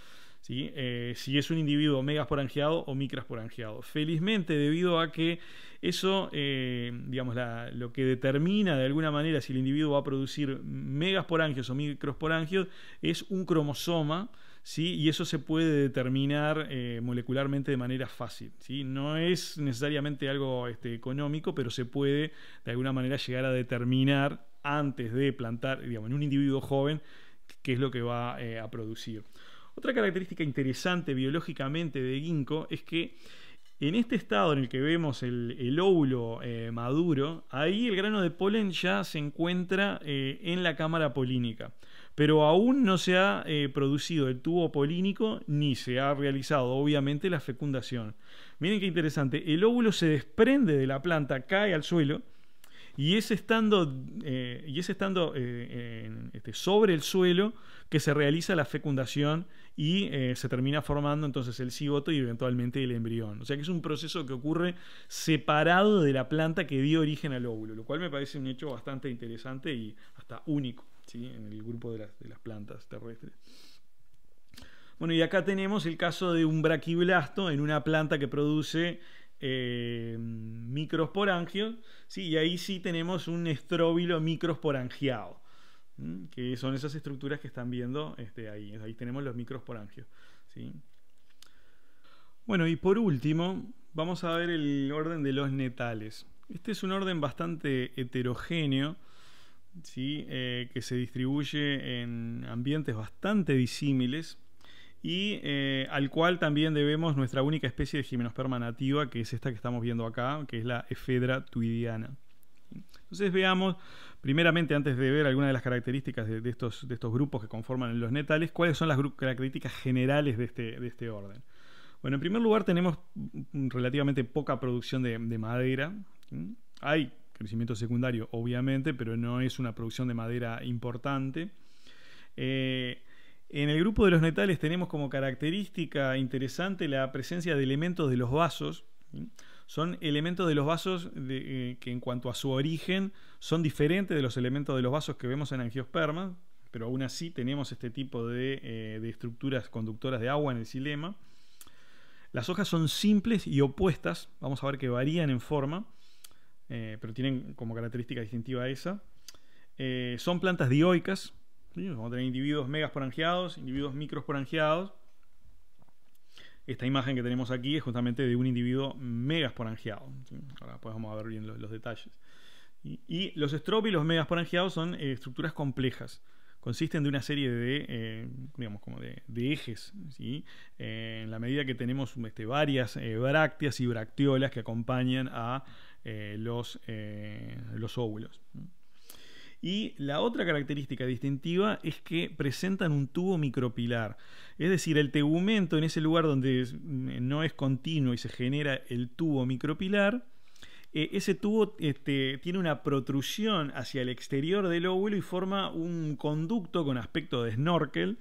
eh, si es un individuo megasporangiado o microsporangiado. Felizmente, debido a que eso, eh, digamos, lo que determina de alguna manera si el individuo va a producir megasporangios o microsporangios es un cromosoma. ¿Sí? y eso se puede determinar eh, molecularmente de manera fácil. No es necesariamente algo este, económico, pero se puede de alguna manera llegar a determinar antes de plantar, digamos, en un individuo joven, qué es lo que va a producir. Otra característica interesante biológicamente de ginkgo es que en este estado en el que vemos el, óvulo eh, maduro, ahí el grano de polen ya se encuentra eh, en la cámara polínica, pero aún no se ha eh, producido el tubo polínico ni se ha realizado obviamente la fecundación. Miren qué interesante, el óvulo se desprende de la planta, cae al suelo, y es estando, eh, y estando eh, este, sobre el suelo que se realiza la fecundación y eh, se termina formando entonces el cigoto y eventualmente el embrión. O sea que es un proceso que ocurre separado de la planta que dio origen al óvulo, lo cual me parece un hecho bastante interesante y hasta único ¿sí? en el grupo de las, plantas terrestres. Bueno, y acá tenemos el caso de un braquiblasto en una planta que produce eh, microsporangios, ¿sí? y ahí sí tenemos un estróbilo microsporangiado, que son esas estructuras que están viendo este, ahí. Ahí tenemos los microsporangios. ¿sí? Bueno, y por último, vamos a ver el orden de los netales. Este es un orden bastante heterogéneo. ¿sí? Eh, que se distribuye en ambientes bastante disímiles, y eh, al cual también debemos nuestra única especie de gimnosperma nativa, que es esta que estamos viendo acá, que es la efedra tuidiana. Entonces veamos, primeramente antes de ver algunas de las características de, estos, de estos, grupos que conforman los netales, cuáles son las características generales de este, de este, orden. Bueno, en primer lugar tenemos relativamente poca producción de, madera. Hay crecimiento secundario, obviamente, pero no es una producción de madera importante. Eh, en el grupo de los netales tenemos como característica interesante la presencia de elementos de los vasos. Son elementos de los vasos eh, que en cuanto a su origen son diferentes de los elementos de los vasos que vemos en angiosperma, pero aún así tenemos este tipo de, eh, estructuras conductoras de agua en el xilema. Las hojas son simples y opuestas, vamos a ver que varían en forma, eh, pero tienen como característica distintiva esa. son plantas dioicas, Vamos a tener individuos megasporangeados, individuos microsporangeados. Esta imagen que tenemos aquí es justamente de un individuo megasporangeado. Ahora podemos ver bien los, detalles. Y, los estrópilos y los son eh, estructuras complejas. Consisten de una serie de, eh, digamos, de, ejes. Eh, en la medida que tenemos este, varias brácteas y bracteolas que acompañan a los óvulos. Y la otra característica distintiva es que presentan un tubo micropilar. Es decir, el tegumento en ese lugar donde mm, no es continuo y se genera el tubo micropilar, eh, ese tubo este, tiene una protrusión hacia el exterior del óvulo y forma un conducto con aspecto de snorkel,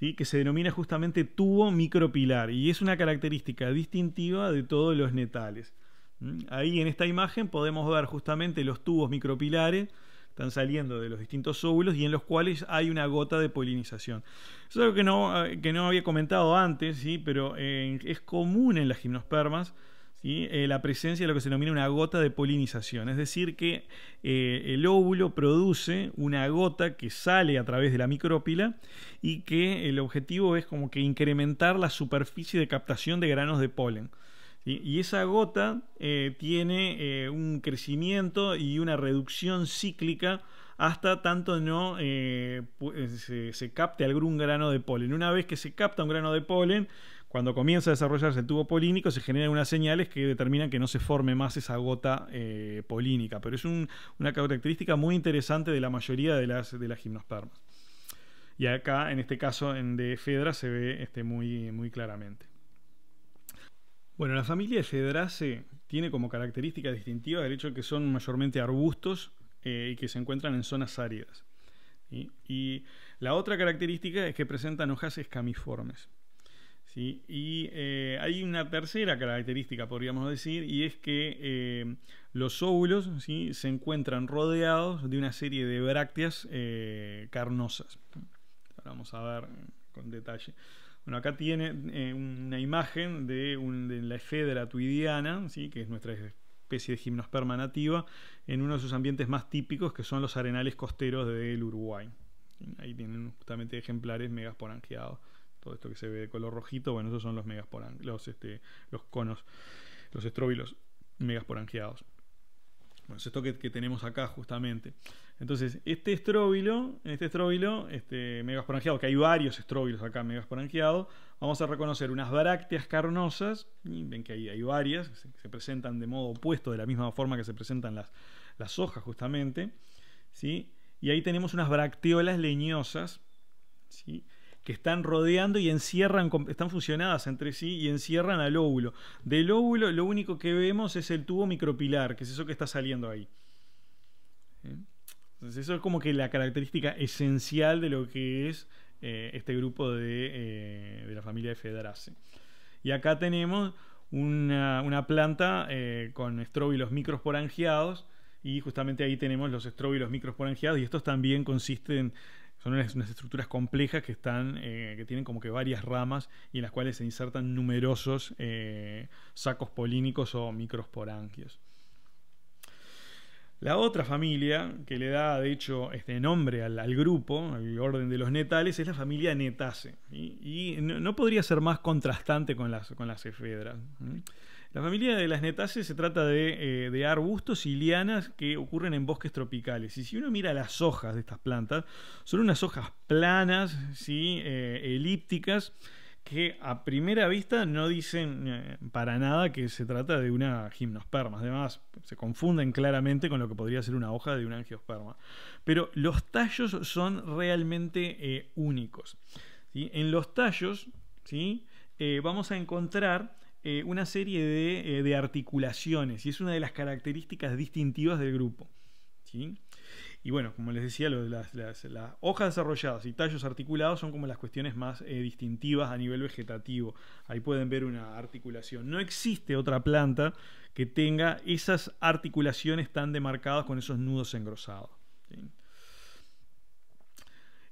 ¿sí? que se denomina justamente tubo micropilar y es una característica distintiva de todos los netales. ¿Mm? Ahí en esta imagen podemos ver justamente los tubos micropilares están saliendo de los distintos óvulos y en los cuales hay una gota de polinización. es algo que no, eh, que no había comentado antes, ¿sí? pero eh, es común en las gimnospermas. Eh, la presencia de lo que se denomina una gota de polinización, es decir, que el óvulo produce una gota que sale a través de la micrópila y que el objetivo es como que incrementar la superficie de captación de granos de polen. Y esa gota eh, tiene eh, un crecimiento y una reducción cíclica hasta tanto no eh, se, capte algún grano de polen. Una vez que se capta un grano de polen, cuando comienza a desarrollarse el tubo polínico, se generan unas señales que determinan que no se forme más esa gota polínica. Pero es una característica muy interesante de la mayoría de las, gimnospermas. Y acá, en este caso, en de Fedra, se ve este, muy claramente. Bueno, la familia de tiene como característica distintiva el hecho de que son mayormente arbustos eh, y que se encuentran en zonas áridas. Y la otra característica es que presentan hojas escamiformes. ¿sí? Y eh, hay una tercera característica, podríamos decir, y es que eh, los óvulos ¿sí? se encuentran rodeados de una serie de brácteas carnosas. vamos a ver con detalle. Bueno, acá tiene eh, una imagen de, la efedra tuidiana, ¿sí? que es nuestra especie de gimnosperma nativa, en uno de sus ambientes más típicos, que son los arenales costeros del Uruguay. Ahí tienen justamente ejemplares megasporangiados. Todo esto que se ve de color rojito, bueno, esos son los los, este, los conos, los estróbilos megasporangiados. Bueno, es esto que tenemos acá justamente. Entonces, este estróbilo, en este estróbilo, este megasporangiado, que hay varios estróbilos acá megasporangiados, vamos a reconocer unas brácteas carnosas, ven que hay, hay varias, que se, presentan de modo opuesto, de la misma forma que se presentan las, hojas justamente, ¿sí? Y ahí tenemos unas bracteolas leñosas, ¿sí? que están rodeando y encierran, están fusionadas entre sí y encierran al óvulo. Del óvulo lo único que vemos es el tubo micropilar, que es eso que está saliendo ahí. ¿Eh? Entonces eso es como que la característica esencial de lo que es eh, este grupo eh, de, la familia de Y acá tenemos una, planta eh, con estróbilos microsporangiados y justamente ahí tenemos los estróbilos microsporangiados y estos también consisten son unas, estructuras complejas que que tienen como que varias ramas y en las cuales se insertan numerosos sacos polínicos o microsporangios. La otra familia que le da, de hecho, este nombre al, grupo, al orden de los netales, es la familia Netace. Y, no, podría ser más contrastante con las, efedras. La familia de las Netace se trata eh, de, arbustos y lianas que ocurren en bosques tropicales. Y si uno mira las hojas de estas plantas, son unas hojas planas, ¿sí? Eh, elípticas que a primera vista no dicen eh, para nada que se trata de una gimnosperma. Además, se confunden claramente con lo que podría ser una hoja de un angiosperma. Pero los tallos son realmente eh, únicos. En los tallos eh, vamos a encontrar una serie de, articulaciones y es una de las características distintivas del grupo. ¿sí? Y bueno, como les decía, las, hojas desarrolladas y tallos articulados son como las cuestiones más eh, distintivas a nivel vegetativo. Ahí pueden ver una articulación. No existe otra planta que tenga esas articulaciones tan demarcadas con esos nudos engrosados.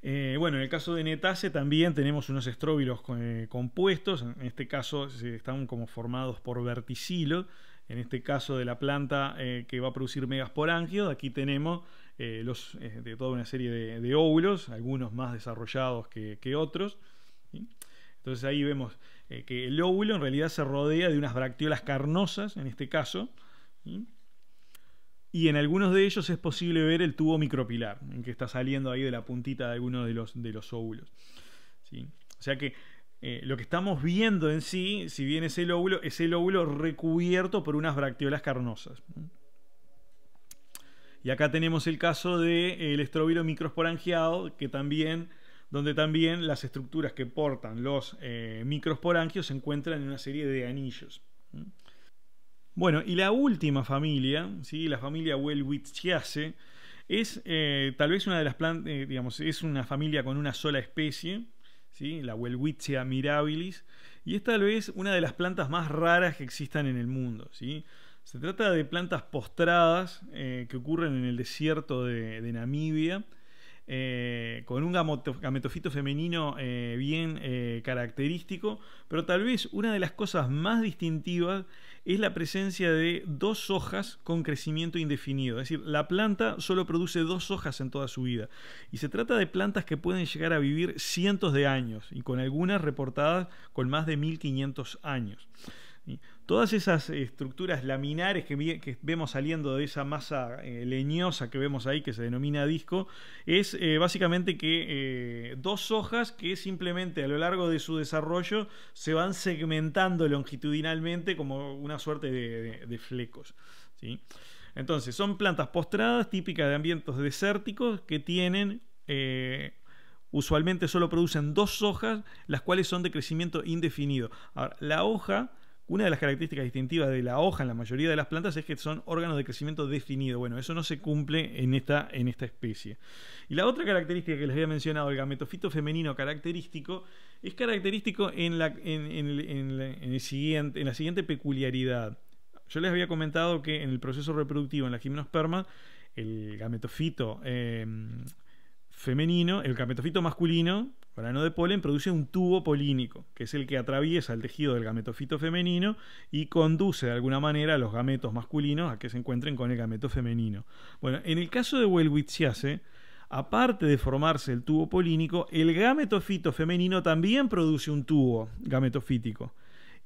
Eh, bueno, en el caso de Netase también tenemos unos estróbilos eh, compuestos, en este caso están como formados por verticilos en este caso de la planta eh, que va a producir megasporangios. Aquí tenemos eh, eh, de toda una serie de, óvulos, algunos más desarrollados que, otros. Entonces ahí vemos que el óvulo en realidad se rodea de unas bracteolas carnosas, en este caso. Y en algunos de ellos es posible ver el tubo micropilar, en que está saliendo ahí de la puntita de alguno de los, óvulos. O sea que eh, lo que estamos viendo en sí, si bien es el óvulo, es el óvulo recubierto por unas bracteolas carnosas. Y acá tenemos el caso del de, eh, estrobilo microsporangiado, que también, donde también las estructuras que portan los eh, microsporangios se encuentran en una serie de anillos. Bueno, y la última familia, ¿sí? la familia Welwitschiace es tal vez una de las plantas, digamos, es una familia con una sola especie, la Welwitschia mirabilis, y es tal vez una de las plantas más raras que existan en el mundo. Se trata de plantas postradas eh, que ocurren en el desierto de, Namibia, eh, con un gametofito femenino eh, bien característico, pero tal vez una de las cosas más distintivas es la presencia de dos hojas con crecimiento indefinido. Es decir, la planta solo produce dos hojas en toda su vida. Y se trata de plantas que pueden llegar a vivir cientos de años y con algunas reportadas con más de 1500 años. Todas esas estructuras laminares que, vemos saliendo de esa masa eh, leñosa que vemos ahí, que se denomina disco, es eh, básicamente que eh, dos hojas que simplemente a lo largo de su desarrollo se van segmentando longitudinalmente como una suerte de, flecos. Entonces, son plantas postradas típicas de ambientes desérticos que tienen usualmente solo producen dos hojas, las cuales son de crecimiento indefinido. Ahora, la hoja una de las características distintivas de la hoja en la mayoría de las plantas es que son órganos de crecimiento definido. Bueno, eso no se cumple en esta, en esta especie. Y la otra característica que les había mencionado, el gametofito femenino característico, es característico en la, en, siguiente, la siguiente peculiaridad. Yo les había comentado que en el proceso reproductivo, en la gimnosperma, el gametofito eh, femenino, el gametofito masculino, plano de polen produce un tubo polínico, que es el que atraviesa el tejido del gametofito femenino y conduce de alguna manera a los gametos masculinos a que se encuentren con el gameto femenino. Bueno, en el caso de Welwitziase, aparte de formarse el tubo polínico, el gametofito femenino también produce un tubo gametofítico.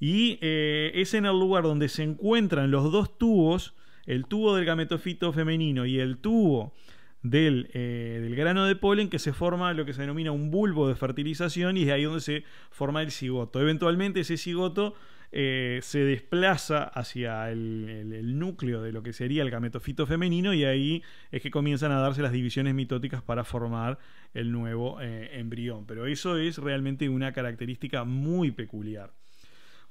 Y eh, es en el lugar donde se encuentran los dos tubos, el tubo del gametofito femenino y el tubo eh, del, grano de polen que se forma lo que se denomina un bulbo de fertilización y es ahí donde se forma el cigoto. Eventualmente ese cigoto eh, se desplaza hacia el, núcleo de lo que sería el gametofito femenino y ahí es que comienzan a darse las divisiones mitóticas para formar el nuevo eh, embrión. Pero eso es realmente una característica muy peculiar.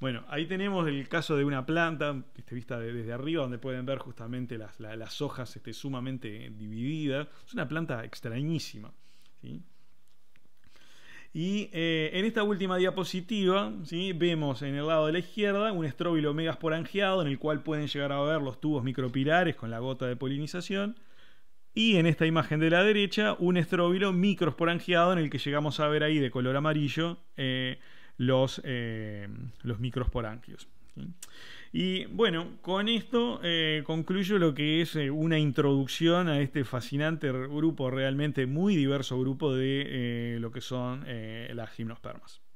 Bueno, ahí tenemos el caso de una planta, este, vista desde arriba, donde pueden ver justamente las, hojas este, sumamente divididas. Es una planta extrañísima. Y eh, en esta última diapositiva ¿sí? vemos en el lado de la izquierda un estróbilo megasporangiado en el cual pueden llegar a ver los tubos micropilares con la gota de polinización. Y en esta imagen de la derecha un estróbilo microsporangiado en el que llegamos a ver ahí de color amarillo. Eh, los, eh, microsporangios. Y bueno, con esto eh, concluyo lo que es eh, una introducción a este fascinante grupo, realmente muy diverso grupo de eh, lo que son las gimnospermas.